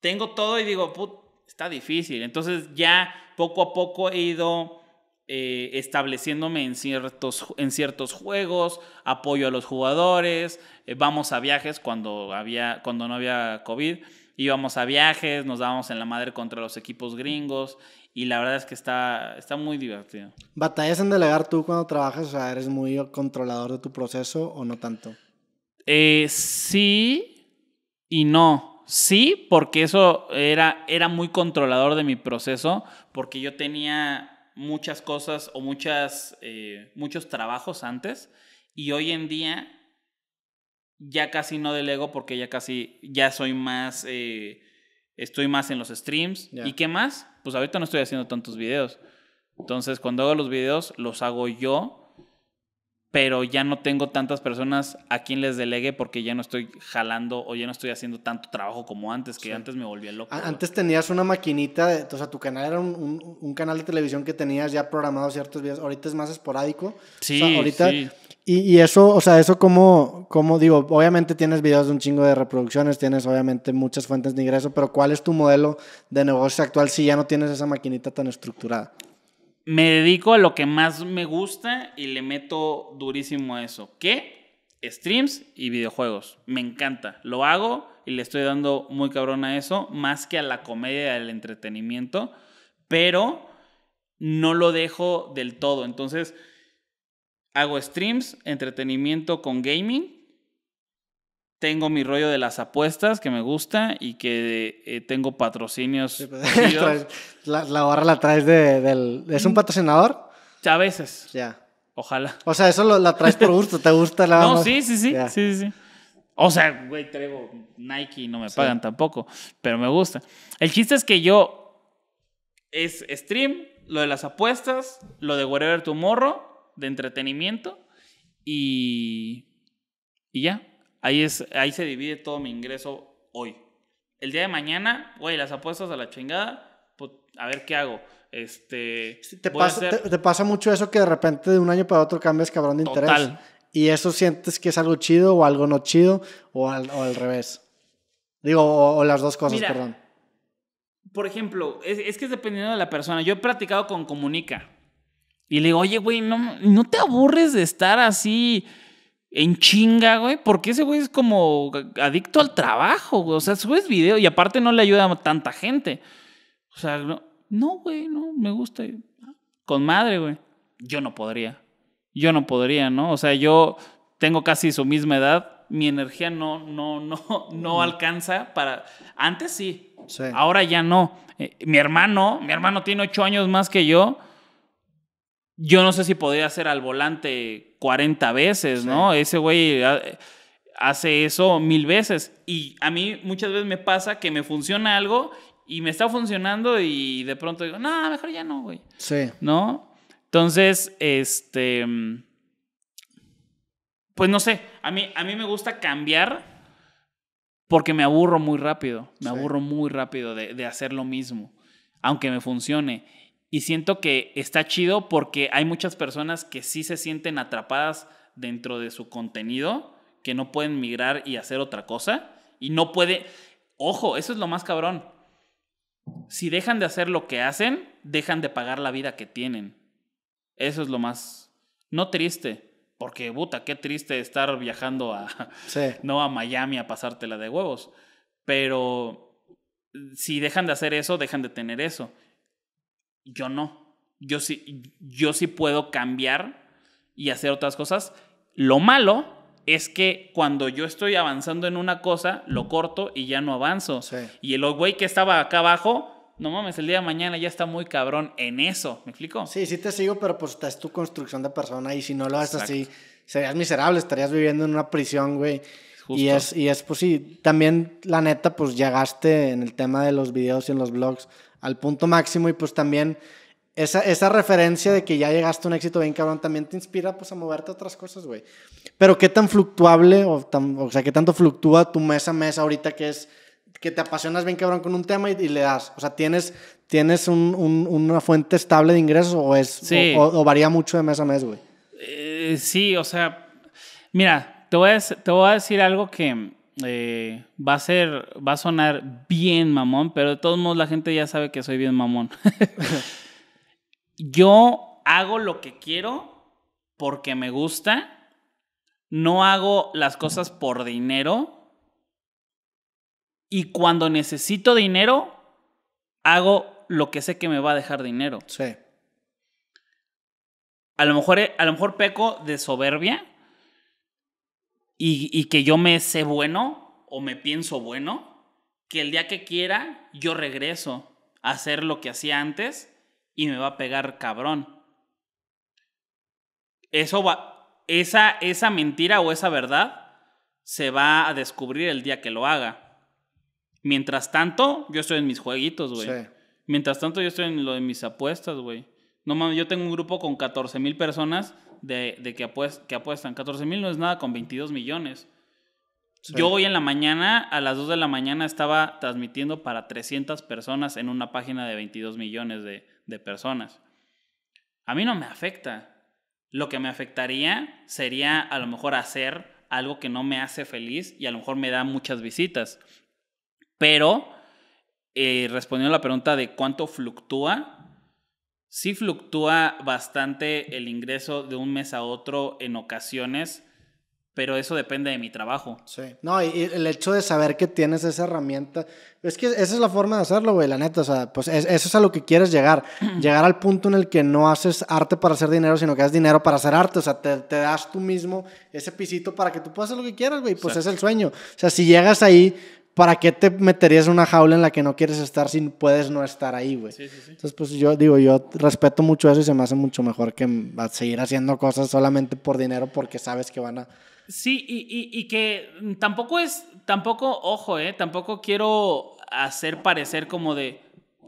tengo todo y digo, put, está difícil. Entonces ya poco a poco he ido eh, estableciéndome en ciertos, en ciertos juegos, apoyo a los jugadores, eh, vamos a viajes cuando, había, cuando no había COVID, íbamos a viajes, nos dábamos en la madre contra los equipos gringos y la verdad es que está, está muy divertido. ¿Batallas en delegar tú cuando trabajas? O sea, ¿eres muy controlador de tu proceso o no tanto? Eh, sí y no. Sí, porque eso era, muy controlador de mi proceso, porque yo tenía muchas cosas o muchas, eh, muchos trabajos antes y hoy en día ya casi no delego porque ya casi, ya soy más, eh, estoy más en los streams. ¿Y qué más? Pues ahorita no estoy haciendo tantos videos. Entonces, cuando hago los videos, los hago yo pero ya no tengo tantas personas a quien les delegue porque ya no estoy jalando o ya no estoy haciendo tanto trabajo como antes, que antes me volvía loco. Antes tenías una maquinita, o sea, tu canal era un, canal de televisión que tenías ya programado ciertos días ahorita es más esporádico. Sí, ahorita, Y, y, eso, o sea, eso como, como digo, obviamente tienes videos de un chingo de reproducciones, tienes obviamente muchas fuentes de ingreso, pero ¿cuál es tu modelo de negocio actual si ya no tienes esa maquinita tan estructurada? me dedico a lo que más me gusta y le meto durísimo a eso. ¿Qué? Streams y videojuegos. Me encanta. Lo hago y le estoy dando muy cabrón a eso, más que a la comedia y al entretenimiento, pero no lo dejo del todo. Entonces, hago streams, entretenimiento con gaming tengo mi rollo de las apuestas que me gusta y que eh, tengo patrocinios. Pues, la, barra la traes de, del... ¿Es un patrocinador? A veces. Ya. Ojalá. O sea, eso la traes por gusto, te gusta la... No, sí, sí, sí, sí, sí. O sea, güey, traigo Nike y no me pagan tampoco, pero me gusta. El chiste es que yo es stream, lo de las apuestas, lo de to Tomorrow, de entretenimiento y... Y ya, Ahí, es, ahí se divide todo mi ingreso hoy. El día de mañana, güey, las apuestas a la chingada, pues, a ver qué hago. Este. Te pasa, mucho eso que de repente de un año para otro cambias cabrón de interés. Y eso sientes que es algo chido o algo no chido o al, revés. Digo, o, las dos cosas, perdón. Por ejemplo, es, que es dependiendo de la persona. Yo he practicado con Comunica. Y le digo, oye, güey, no, no te aburres de estar así en chinga, güey, porque ese güey es como adicto al trabajo, güey. O sea, subes video y aparte no le ayuda a tanta gente. O sea, no, güey, no, me gusta. Con madre, güey. Yo no podría. Yo no podría, ¿no? O sea, yo tengo casi su misma edad. Mi energía no, no, no, no alcanza para. Antes sí. Ahora ya no. Eh, mi hermano, mi hermano tiene ocho años más que yo yo no sé si podría hacer al volante 40 veces, ¿no? Ese güey ah, hace eso mil veces. Y a mí muchas veces me pasa que me funciona algo y me está funcionando y de pronto digo, no, mejor ya no, güey. Sí. ¿No? Entonces, este... Pues no sé, a mí, a mí me gusta cambiar porque me aburro muy rápido, me aburro muy rápido de, de hacer lo mismo, aunque me funcione. Y siento que está chido porque hay muchas personas que sí se sienten atrapadas dentro de su contenido, que no pueden migrar y hacer otra cosa. Y no puede... Ojo, eso es lo más cabrón. Si dejan de hacer lo que hacen, dejan de pagar la vida que tienen. Eso es lo más... No triste, porque puta, qué triste estar viajando a... No a Miami a pasártela de huevos. Pero si dejan de hacer eso, dejan de tener eso. Yo no. Yo sí, yo sí puedo cambiar y hacer otras cosas. Lo malo es que cuando yo estoy avanzando en una cosa, lo corto y ya no avanzo. Y el güey que estaba acá abajo, no mames, el día de mañana ya está muy cabrón en eso. ¿Me explico? Sí, sí te sigo, pero pues es tu construcción de persona y si no lo haces así, serías miserable, estarías viviendo en una prisión, güey. Y es, y es, pues sí, también la neta, pues llegaste en el tema de los videos y en los blogs al punto máximo y pues también esa, esa, referencia de que ya llegaste a un éxito bien cabrón también te inspira pues a moverte a otras cosas, güey. Pero qué tan fluctuable o, o sea, qué tanto fluctúa tu mes a mes ahorita que es que te apasionas bien cabrón con un tema y, le das, o sea, tienes, tienes una fuente estable de ingresos o es sí. o, varía mucho de mes a mes, güey. Eh, sí, o sea, mira, te voy te voy a decir algo que eh, va a ser, va a sonar bien mamón, pero de todos modos la gente ya sabe que soy bien mamón. Yo hago lo que quiero porque me gusta. No hago las cosas por dinero. Y cuando necesito dinero, hago lo que sé que me va a dejar dinero. Sí. A lo mejor, a lo mejor peco de soberbia y, que yo me sé bueno o me pienso bueno, que el día que quiera yo regreso a hacer lo que hacía antes y me va a pegar cabrón. Eso va, esa, esa mentira o esa verdad se va a descubrir el día que lo haga. Mientras tanto, yo estoy en mis jueguitos, güey. Mientras tanto, yo estoy en lo de mis apuestas, güey no mames, yo tengo un grupo con 14 mil personas de, que, apuestan. 14 mil no es nada con 22 millones. Yo hoy en la mañana, a las 2 de la mañana, estaba transmitiendo para 300 personas en una página de 22 millones de, personas. A mí no me afecta. Lo que me afectaría sería a lo mejor hacer algo que no me hace feliz y a lo mejor me da muchas visitas. Pero, eh, respondiendo a la pregunta de cuánto fluctúa, sí fluctúa bastante el ingreso de un mes a otro en ocasiones, pero eso depende de mi trabajo. Sí. No, y, el hecho de saber que tienes esa herramienta, es que esa es la forma de hacerlo, güey, la neta, o sea, pues eso es a lo que quieres llegar, llegar al punto en el que no haces arte para hacer dinero, sino que haces dinero para hacer arte, o sea, te, das tú mismo ese pisito para que tú puedas hacer lo que quieras, güey, pues es el sueño. O sea, si llegas ahí ¿para qué te meterías en una jaula en la que no quieres estar si puedes no estar ahí, güey? Sí, sí, sí. Entonces, pues yo digo, yo respeto mucho eso y se me hace mucho mejor que seguir haciendo cosas solamente por dinero porque sabes que van a... Sí, y, que tampoco es, tampoco, ojo, eh, tampoco quiero hacer parecer como de,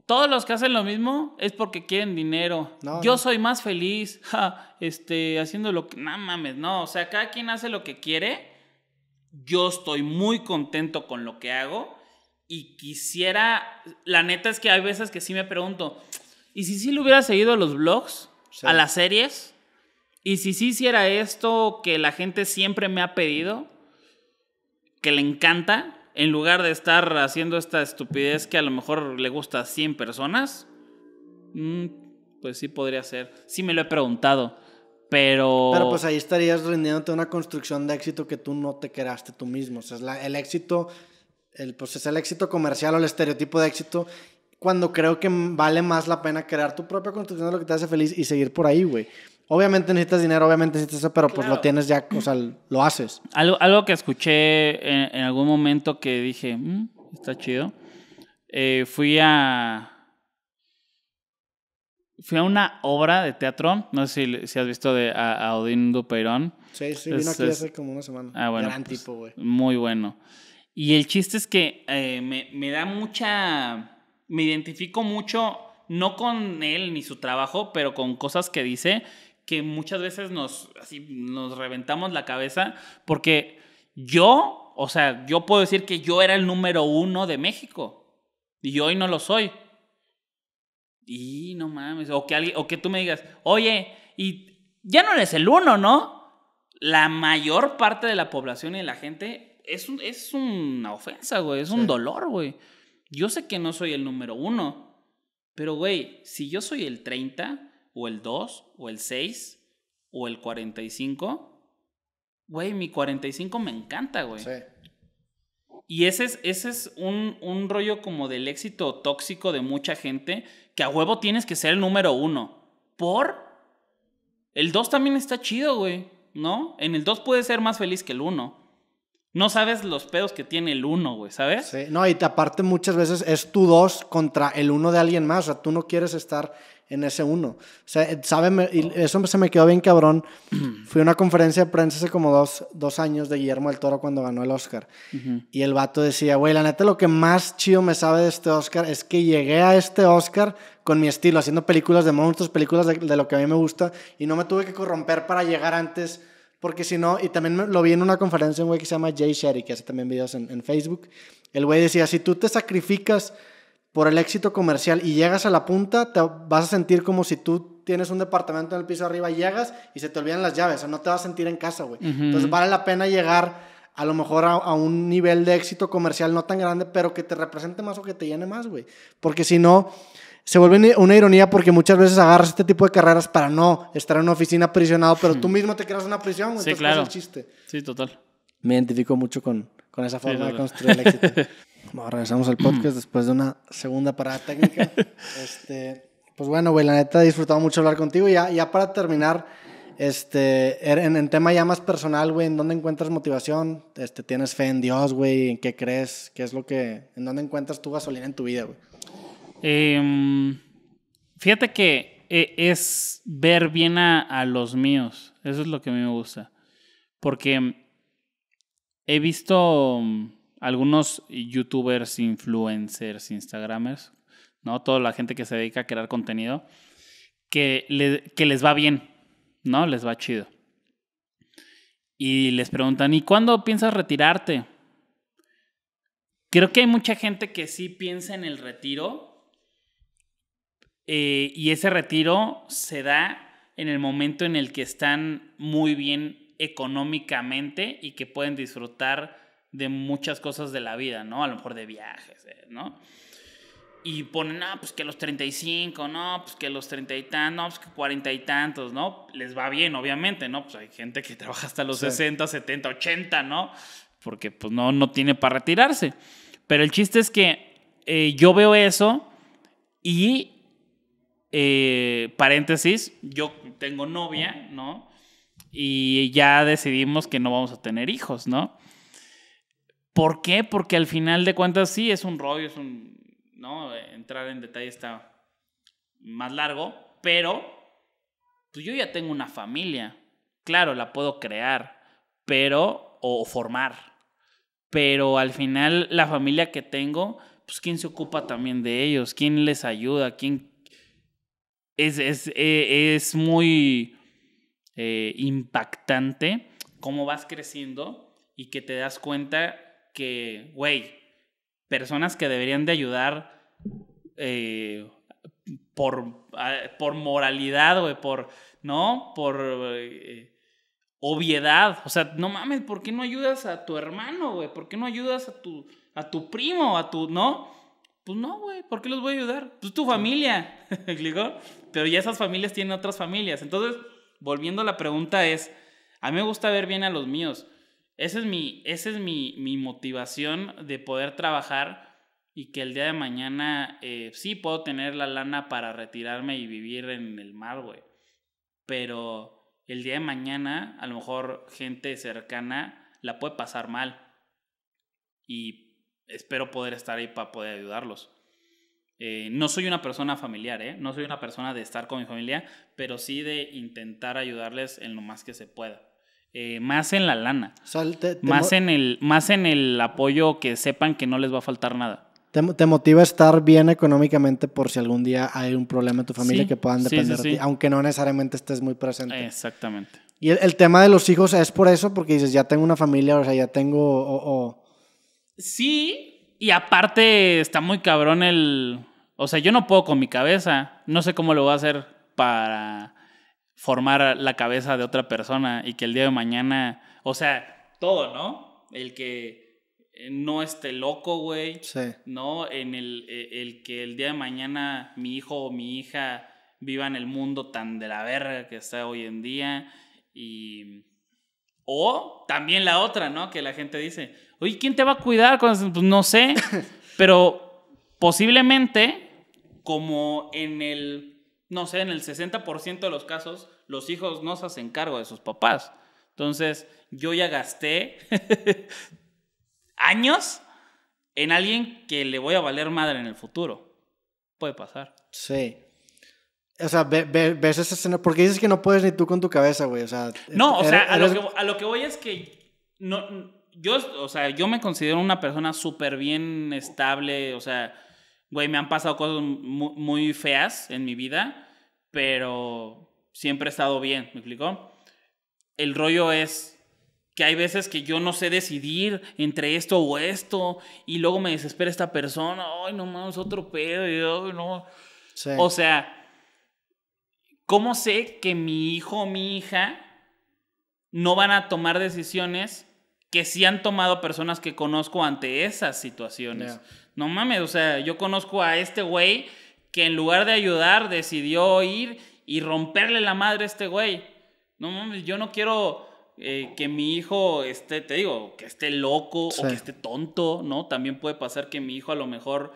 todos los que hacen lo mismo es porque quieren dinero. yo soy más feliz este, haciendo lo que. No mames, no. O sea, cada quien hace lo que quiere yo estoy muy contento con lo que hago y quisiera, la neta es que hay veces que sí me pregunto, ¿y si sí le hubiera seguido a los blogs, a las series? ¿Y si sí hiciera esto que la gente siempre me ha pedido, que le encanta, en lugar de estar haciendo esta estupidez que a lo mejor le gusta a 100 personas? Mm, pues sí podría ser. Sí me lo he preguntado. Pero... Pero pues ahí estarías rindiéndote una construcción de éxito que tú no te creaste tú mismo. O sea, es el éxito, el, pues es el éxito comercial o el estereotipo de éxito cuando creo que vale más la pena crear tu propia construcción de lo que te hace feliz y seguir por ahí, güey. Obviamente necesitas dinero, obviamente necesitas eso, pero pues lo tienes ya, o sea, lo haces. Algo, que escuché en, algún momento que dije, mm, está chido. Eh, fui a, fui a una obra de teatro, no sé si, has visto de a, Odín Dupeirón. Sí, sí, vino aquí hace como una semana. Ah, bueno. Gran pues, tipo, güey. Muy bueno. Y el chiste es que eh, me, me, da mucha... Me identifico mucho, no con él ni su trabajo, pero con cosas que dice que muchas veces nos, así, nos reventamos la cabeza porque yo, o sea, yo puedo decir que yo era el número uno de México y hoy no lo soy. Y no mames. O que, alguien, o que tú me digas, oye, y ya no eres el uno, ¿no? La mayor parte de la población y de la gente es, es una ofensa, güey. Es un dolor, güey. Yo sé que no soy el número uno. Pero, güey, si yo soy el 30, o el 2, o el 6, o el 45, güey, mi 45 me encanta, güey. Sí. Y ese es, ese es un, un, rollo como del éxito tóxico de mucha gente, que a huevo tienes que ser el número uno. ¿Por? El dos también está chido, güey, ¿no? En el dos puedes ser más feliz que el uno. No sabes los pedos que tiene el uno, güey, ¿sabes? Sí, no, y aparte muchas veces es tu dos contra el uno de alguien más. O sea, tú no quieres estar en ese uno. O sea, eh, sabe, y eso se me quedó bien cabrón. Fui a una conferencia de prensa hace como dos, dos años de Guillermo del Toro cuando ganó el Oscar. Y el vato decía, güey, la neta lo que más chido me sabe de este Oscar es que llegué a este Oscar con mi estilo, haciendo películas de monstruos, películas de, lo que a mí me gusta, y no me tuve que corromper para llegar antes. Porque si no, y también lo vi en una conferencia un güey que se llama Jay Sherry, que hace también videos en, en Facebook. El güey decía, si tú te sacrificas por el éxito comercial y llegas a la punta, te vas a sentir como si tú tienes un departamento en el piso arriba y llegas y se te olvidan las llaves, o no te vas a sentir en casa, güey. Entonces vale la pena llegar a lo mejor a, un nivel de éxito comercial no tan grande, pero que te represente más o que te llene más, güey. Porque si no, se vuelve una ironía porque muchas veces agarras este tipo de carreras para no estar en una oficina aprisionado, pero tú mismo te creas una prisión, güey. Sí, claro. Es chiste. Sí, total. Me identifico mucho con, con esa forma de construir el éxito. Bueno, regresamos al podcast después de una segunda parada técnica. Este, pues bueno, güey, la neta he disfrutado mucho hablar contigo. Ya, ya para terminar, este, er, en, tema ya más personal, güey, ¿en dónde encuentras motivación? Este, ¿Tienes fe en Dios, güey? ¿En qué crees? ¿Qué es lo que... ¿En dónde encuentras tu gasolina en tu vida, güey? Em, fíjate que e, es ver bien a los míos. Eso es lo que a mí me gusta. Porque he visto algunos youtubers, influencers, instagramers, ¿no? Toda la gente que se dedica a crear contenido, que, que les va bien, ¿no? Les va chido. Y les preguntan, ¿y cuándo piensas retirarte? Creo que hay mucha gente que sí piensa en el retiro eh, y ese retiro se da en el momento en el que están muy bien económicamente y que pueden disfrutar de muchas cosas de la vida, ¿no? A lo mejor de viajes, eh, ¿no? Y ponen, ah, pues que los 35, no, pues que los treinta y tantos, no, pues que 40 y tantos, ¿no? Les va bien, obviamente, ¿no? Pues hay gente que trabaja hasta los 60, 70, 80, ¿no? Porque pues no, no tiene para retirarse. Pero el chiste es que eh, yo veo eso y, eh, paréntesis, yo tengo novia, ¿no? Y ya decidimos que no vamos a tener hijos, ¿no? ¿Por qué? Porque al final de cuentas sí es un rollo, es un. ¿No? Entrar en detalle está más largo, pero pues, yo ya tengo una familia. Claro, la puedo crear, pero. o formar. Pero al final, la familia que tengo, pues quién se ocupa también de ellos, quién les ayuda, quién. Es, es, e, muy eh, impactante cómo vas creciendo y que te das cuenta que, güey, personas que deberían de ayudar eh, por, ah, por moralidad, güey, por, ¿no? Por eh, obviedad. O sea, no mames, ¿por qué no ayudas a tu hermano, güey? ¿Por qué no ayudas a tu, a tu primo, a tu, ¿no? Pues no, güey, ¿por qué los voy a ayudar? Pues tu familia, Pero ya esas familias tienen otras familias. Entonces, volviendo a la pregunta es, a mí me gusta ver bien a los míos. Esa es mi, esa es mi, motivación de poder trabajar y que el día de mañana eh, sí puedo tener la lana para retirarme y vivir en el mar, güey. Pero el día de mañana, a lo mejor gente cercana la puede pasar mal. Y espero poder estar ahí para poder ayudarlos. Eh, no soy una persona familiar, ¿eh? No soy una persona de estar con mi familia, pero sí de intentar ayudarles en lo más que se pueda. Eh, más en la lana. O más, en el, más en el apoyo que sepan que no les va a faltar nada. Te, motiva a estar bien económicamente por si algún día hay un problema en tu familia que puedan depender de ti, aunque no necesariamente estés muy presente. Exactamente. Y el, tema de los hijos es por eso, porque dices, ya tengo una familia, o sea, ya tengo... Sí, y aparte está muy cabrón el... O sea, yo no puedo con mi cabeza, no sé cómo lo voy a hacer para formar la cabeza de otra persona y que el día de mañana, o sea, todo, ¿no? El que eh, no esté loco, güey, ¿no? En el, e, el que el día de mañana mi hijo o mi hija viva en el mundo tan de la verga que está hoy en día y... O también la otra, ¿no? Que la gente dice, oye, ¿quién te va a cuidar? Pues no sé, pero posiblemente como en el no sé, en el 60% de los casos, los hijos no se hacen cargo de sus papás. Entonces, yo ya gasté años en alguien que le voy a valer madre en el futuro. Puede pasar. Sí. O sea, ves esa escena, porque dices que no puedes ni tú con tu cabeza, güey. O sea, no, o sea, a, lo que, voy es que no, yo, o sea, yo me considero una persona súper bien estable, o sea, güey, me han pasado cosas muy, feas en mi vida, pero siempre he estado bien, ¿me explicó? El rollo es que hay veces que yo no sé decidir entre esto o esto, y luego me desespera esta persona, ay, no mames, otro pedo, y, no. O sea, ¿cómo sé que mi hijo o mi hija no van a tomar decisiones que sí han tomado personas que conozco ante esas situaciones. No mames, o sea, yo conozco a este güey que en lugar de ayudar decidió ir y romperle la madre a este güey. No mames, yo no quiero eh, que mi hijo esté, te digo, que esté loco o que esté tonto, ¿no? También puede pasar que mi hijo a lo mejor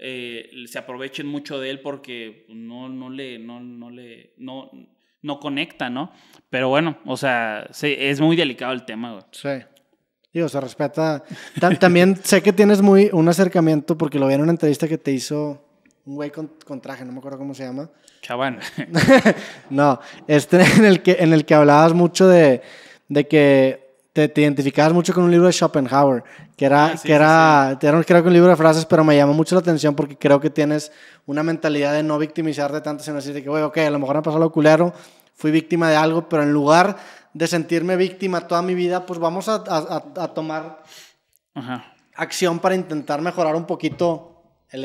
eh, se aprovechen mucho de él porque no, no le, no, no le, no, conecta, ¿no? Pero bueno, o sea, es muy delicado el tema, güey. Sí. Digo, se respeta. También sé que tienes muy un acercamiento, porque lo vi en una entrevista que te hizo un güey con, con traje, no me acuerdo cómo se llama. Chaván. no, este en el, que, en el que hablabas mucho de, de que te, te, identificabas mucho con un libro de Schopenhauer, que era, ah, que era, creo que un libro de frases, pero me llamó mucho la atención porque creo que tienes una mentalidad de no victimizarte tanto, sino decir que, güey, ok, a lo mejor me pasó lo culero, fui víctima de algo, pero en lugar de sentirme víctima toda mi vida, pues vamos a, tomar acción para intentar mejorar un poquito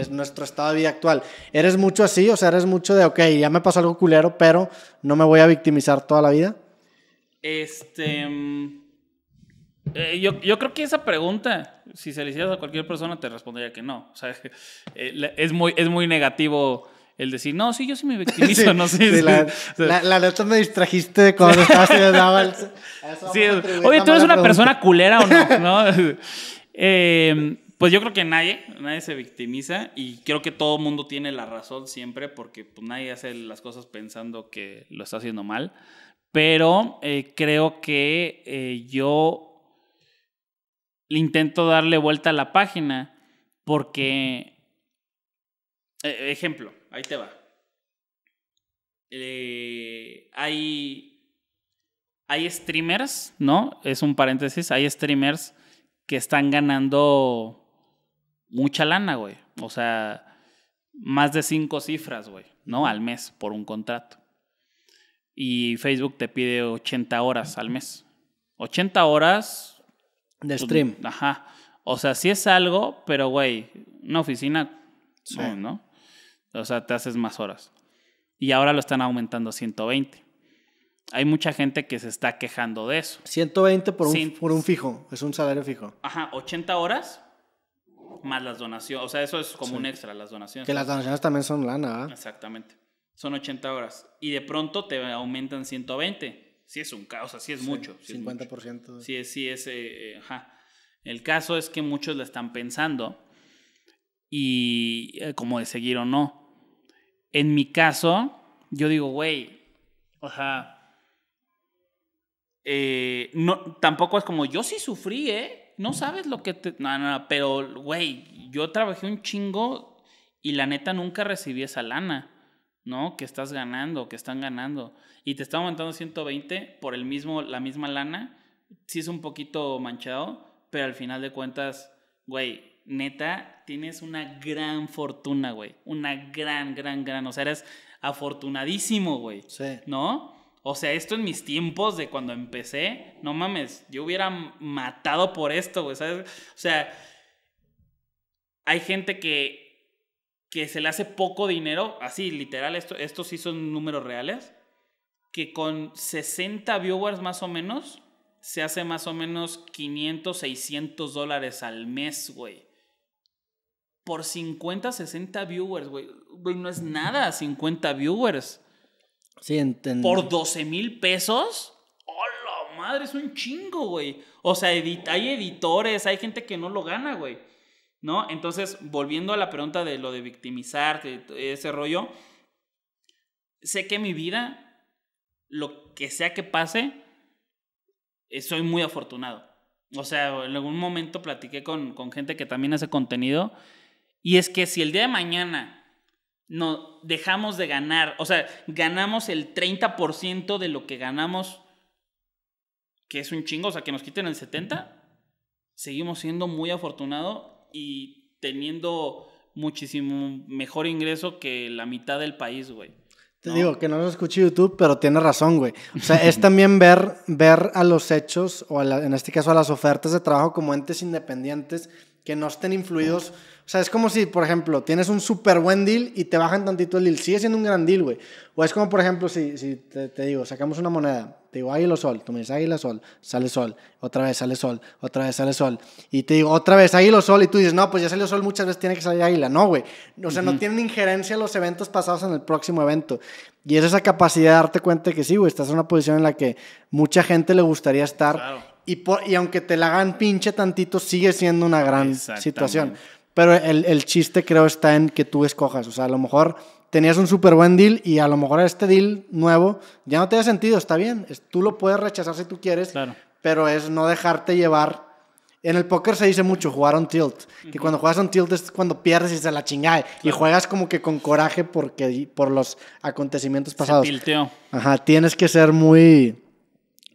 nuestro estado de vida actual. ¿Eres mucho así? O sea, ¿eres mucho de, ok, ya me pasó algo culero, pero no me voy a victimizar toda la vida? Este... Mm, eh, yo, creo que esa pregunta, si se la hicieras a cualquier persona, te respondería que no. O sea, eh, es muy, es muy negativo el decir, no, sí, yo sí me victimizo, no sé. Sí, la, la, me distrajiste cuando estaba haciendo el... Sí, oye, ¿tú eres una persona culera o no? ¿No? Em, pues yo creo que nadie, nadie se victimiza y creo que todo mundo tiene la razón siempre porque pues, nadie hace las cosas pensando que lo está haciendo mal. Pero eh, creo que eh, yo intento darle vuelta a la página porque, e, ejemplo, ahí te va. Eh, hay, hay streamers, ¿no? Es un paréntesis, hay streamers que están ganando mucha lana, güey. O sea, más de cinco cifras, güey, ¿no? Al mes por un contrato. Y Facebook te pide 80 horas al mes. 80 horas. De pues, stream. Ajá. O sea, sí es algo, pero, güey, una oficina, ¿no? O sea, te haces más horas. Y ahora lo están aumentando a 120. Hay mucha gente que se está quejando de eso. 120 por un, por un fijo, es un salario fijo. Ajá, 80 horas más las donaciones. O sea, eso es como un extra, las donaciones. Que las donaciones también son lana, Exactamente. Son 80 horas. Y de pronto te aumentan 120. Sí es un caos, sea, sí es mucho. 50%. Sí, sí es... Eh, ajá. El caso es que muchos la están pensando y eh, como de seguir o no en mi caso, yo digo, güey, o sea, eh, no, tampoco es como, yo sí sufrí, ¿eh? No sabes lo que te... No, no, pero, güey, yo trabajé un chingo y la neta nunca recibí esa lana, ¿no? Que estás ganando, que están ganando. Y te están aumentando 120 por el mismo, la misma lana. Sí es un poquito manchado, pero al final de cuentas, güey, neta, tienes una gran fortuna, güey. Una gran, gran, gran. O sea, eres afortunadísimo, güey. Sí. ¿No? O sea, esto en mis tiempos de cuando empecé, no mames, yo hubiera matado por esto, güey, O sea, hay gente que, que se le hace poco dinero, así, literal, esto, estos sí son números reales, que con 60 viewers más o menos, se hace más o menos 500, 600 dólares al mes, güey por 50, 60 viewers, güey. Güey, no es nada, 50 viewers. Sí, entendí Por 12 mil pesos. ¡Hola, madre! Es un chingo, güey. O sea, hay editores, hay gente que no lo gana, güey. ¿No? Entonces, volviendo a la pregunta de lo de victimizar, ese rollo. Sé que mi vida, lo que sea que pase, eh, soy muy afortunado. O sea, en algún momento platiqué con, con gente que también hace contenido y es que si el día de mañana no dejamos de ganar, o sea, ganamos el 30% de lo que ganamos, que es un chingo, o sea, que nos quiten el 70%, seguimos siendo muy afortunados y teniendo muchísimo mejor ingreso que la mitad del país, güey. Te digo que no lo escuché YouTube, pero tiene razón, güey. O sea, es también ver, ver a los hechos, o en este caso a las ofertas de trabajo como entes independientes que no estén influidos. O sea, es como si, por ejemplo, tienes un súper buen deal y te bajan tantito el deal. Sigue siendo un gran deal, güey. O es como, por ejemplo, si, te, digo, sacamos una moneda, te digo águila sol, tú me dices águila sol, sale sol, otra vez sale sol, otra vez sale sol. Y te digo otra vez águila sol y tú dices, no, pues ya salió sol, muchas veces tiene que salir águila. No, güey. O sea, no tienen injerencia los eventos pasados en el próximo evento. Y es esa capacidad de darte cuenta de que sí, güey, estás en una posición en la que mucha gente le gustaría estar. Y, y aunque te la hagan pinche tantito, sigue siendo una gran situación. Pero el, chiste creo está en que tú escojas. O sea, a lo mejor tenías un súper buen deal y a lo mejor este deal nuevo ya no te da sentido, está bien. Tú lo puedes rechazar si tú quieres, claro. pero es no dejarte llevar. En el póker se dice mucho jugar on tilt, que cuando juegas on tilt es cuando pierdes y se la chingada y juegas como que con coraje porque por los acontecimientos pasados. Se Ajá, tienes que ser muy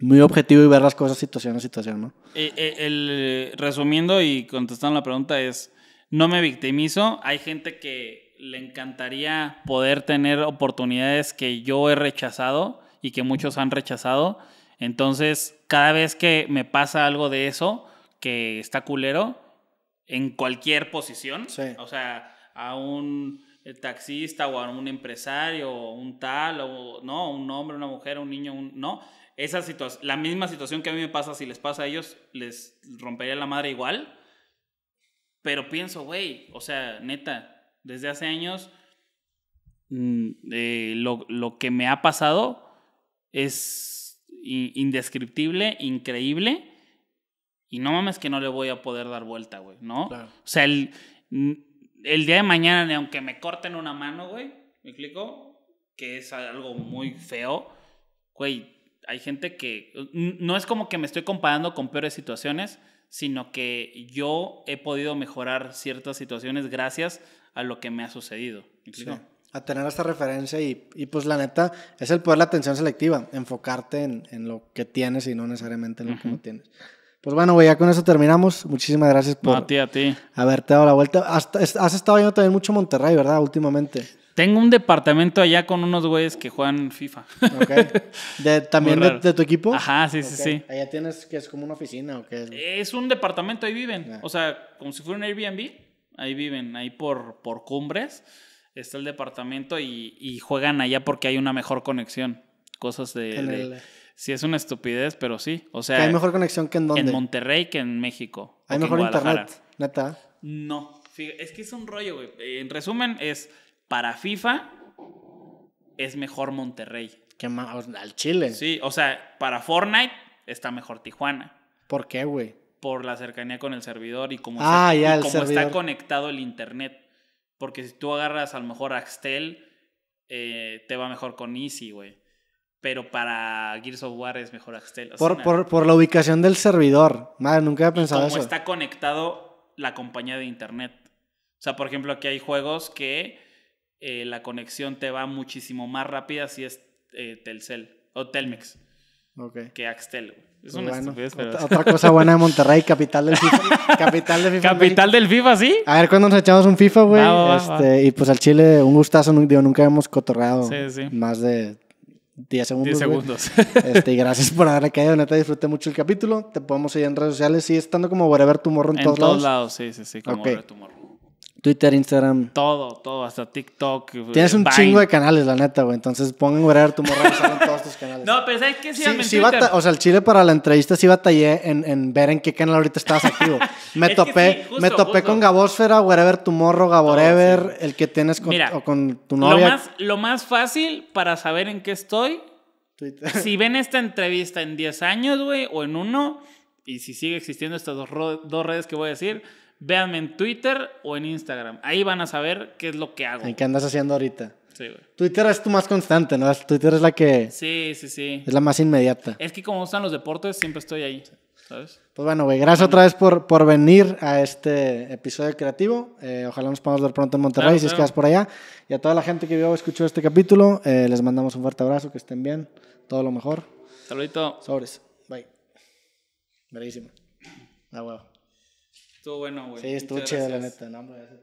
muy objetivo y ver las cosas situación a situación, ¿no? Eh, eh, el, resumiendo y contestando la pregunta es no me victimizo. Hay gente que le encantaría poder tener oportunidades que yo he rechazado y que muchos han rechazado. Entonces, cada vez que me pasa algo de eso, que está culero, en cualquier posición, o sea, a un eh, taxista o a un empresario o un tal, o no, un hombre, una mujer, un niño, un, no, esa situación, la misma situación que a mí me pasa, si les pasa a ellos, les rompería la madre igual. Pero pienso, güey, o sea, neta, desde hace años mm, eh, lo, que me ha pasado es indescriptible, increíble. Y no mames que no le voy a poder dar vuelta, güey, ¿no? O sea, el, mm, el día de mañana, aunque me corten una mano, güey, ¿me explico? Que es algo muy feo, güey, hay gente que... No es como que me estoy comparando con peores situaciones, sino que yo he podido mejorar ciertas situaciones gracias a lo que me ha sucedido. Sí, a tener esta referencia y, pues la neta es el poder la atención selectiva, enfocarte en, lo que tienes y no necesariamente en lo que no tienes. Pues bueno, güey, ya con eso terminamos. Muchísimas gracias por ti, a haberte dado la vuelta. has estado yendo también mucho Monterrey, ¿verdad? Últimamente. Tengo un departamento allá con unos güeyes que juegan FIFA. ¿También de, tu equipo? Ajá, sí, sí, sí. Allá tienes que es como una oficina es. un departamento, ahí viven. O sea, como si fuera un Airbnb, ahí viven, ahí por, por cumbres está el departamento y, y juegan allá porque hay una mejor conexión. Cosas de... Sí, es una estupidez, pero sí. O sea... ¿Hay mejor conexión que en dónde? En Monterrey que en México. ¿Hay mejor internet? ¿Neta? No. Es que es un rollo, güey. En resumen, es para FIFA es mejor Monterrey. Que más, al Chile. Sí, o sea, para Fortnite está mejor Tijuana. ¿Por qué, güey? Por la cercanía con el servidor y cómo ah, está, conectado el internet. Porque si tú agarras a lo mejor Axtel, eh, te va mejor con Easy, güey. Pero para Gears of War es mejor Axtel. por, por, la ubicación del servidor. Madre, nunca había pensado eso. como está conectado la compañía de internet. O sea, por ejemplo, aquí hay juegos que eh, la conexión te va muchísimo más rápida si es eh, Telcel o Telmex que Axtel. Es pues una estupidez, pero... otra, cosa buena de Monterrey, capital del FIFA. capital del FIFA. Capital del FIFA, sí. A ver cuándo nos echamos un FIFA, güey. Este, y pues al Chile, un gustazo, digo, nunca hemos cotorreado más de 10 segundos. 10 segundos. este, y gracias por haber caído. Neta, disfruté mucho el capítulo. Te podemos seguir en redes sociales. y estando como Whatever Tomorrow en, en todos, lados. En todos lados, sí, sí, sí. Como okay. Tomorrow. Twitter, Instagram. Todo, todo, hasta TikTok. Tienes un chingo de canales, la neta, güey. Entonces pongan wherever tu morra en todos tus canales. No, pero ¿sabes qué? Sí, sí, sí O sea, el chile para la entrevista sí batallé en, en ver en qué canal ahorita estabas activo. Me topé, me topé con Gabósfera, Wherever tu morro, Gaborever, el que tienes con, tu novia. Lo más, fácil para saber en qué estoy. Si ven esta entrevista en 10 años, güey, o en uno, y si sigue existiendo estas dos redes que voy a decir véanme en Twitter o en Instagram. Ahí van a saber qué es lo que hago. ¿Y qué andas haciendo ahorita? Sí, güey. Twitter es tu más constante, ¿no? Twitter es la que. Sí, sí, sí. Es la más inmediata. Es que como gustan los deportes, siempre estoy ahí. ¿Sabes? Pues bueno, güey, gracias otra vez por, por venir a este episodio creativo. Eh, ojalá nos podamos ver pronto en Monterrey, si es que vas por allá. Y a toda la gente que vio o escuchó este capítulo, eh, les mandamos un fuerte abrazo, que estén bien, todo lo mejor. Saludito. Sobres. Bye. Verísimo. La ah, huevo. Estuvo bueno, güey. Sí, estuvo chido, la neta, no, hombre.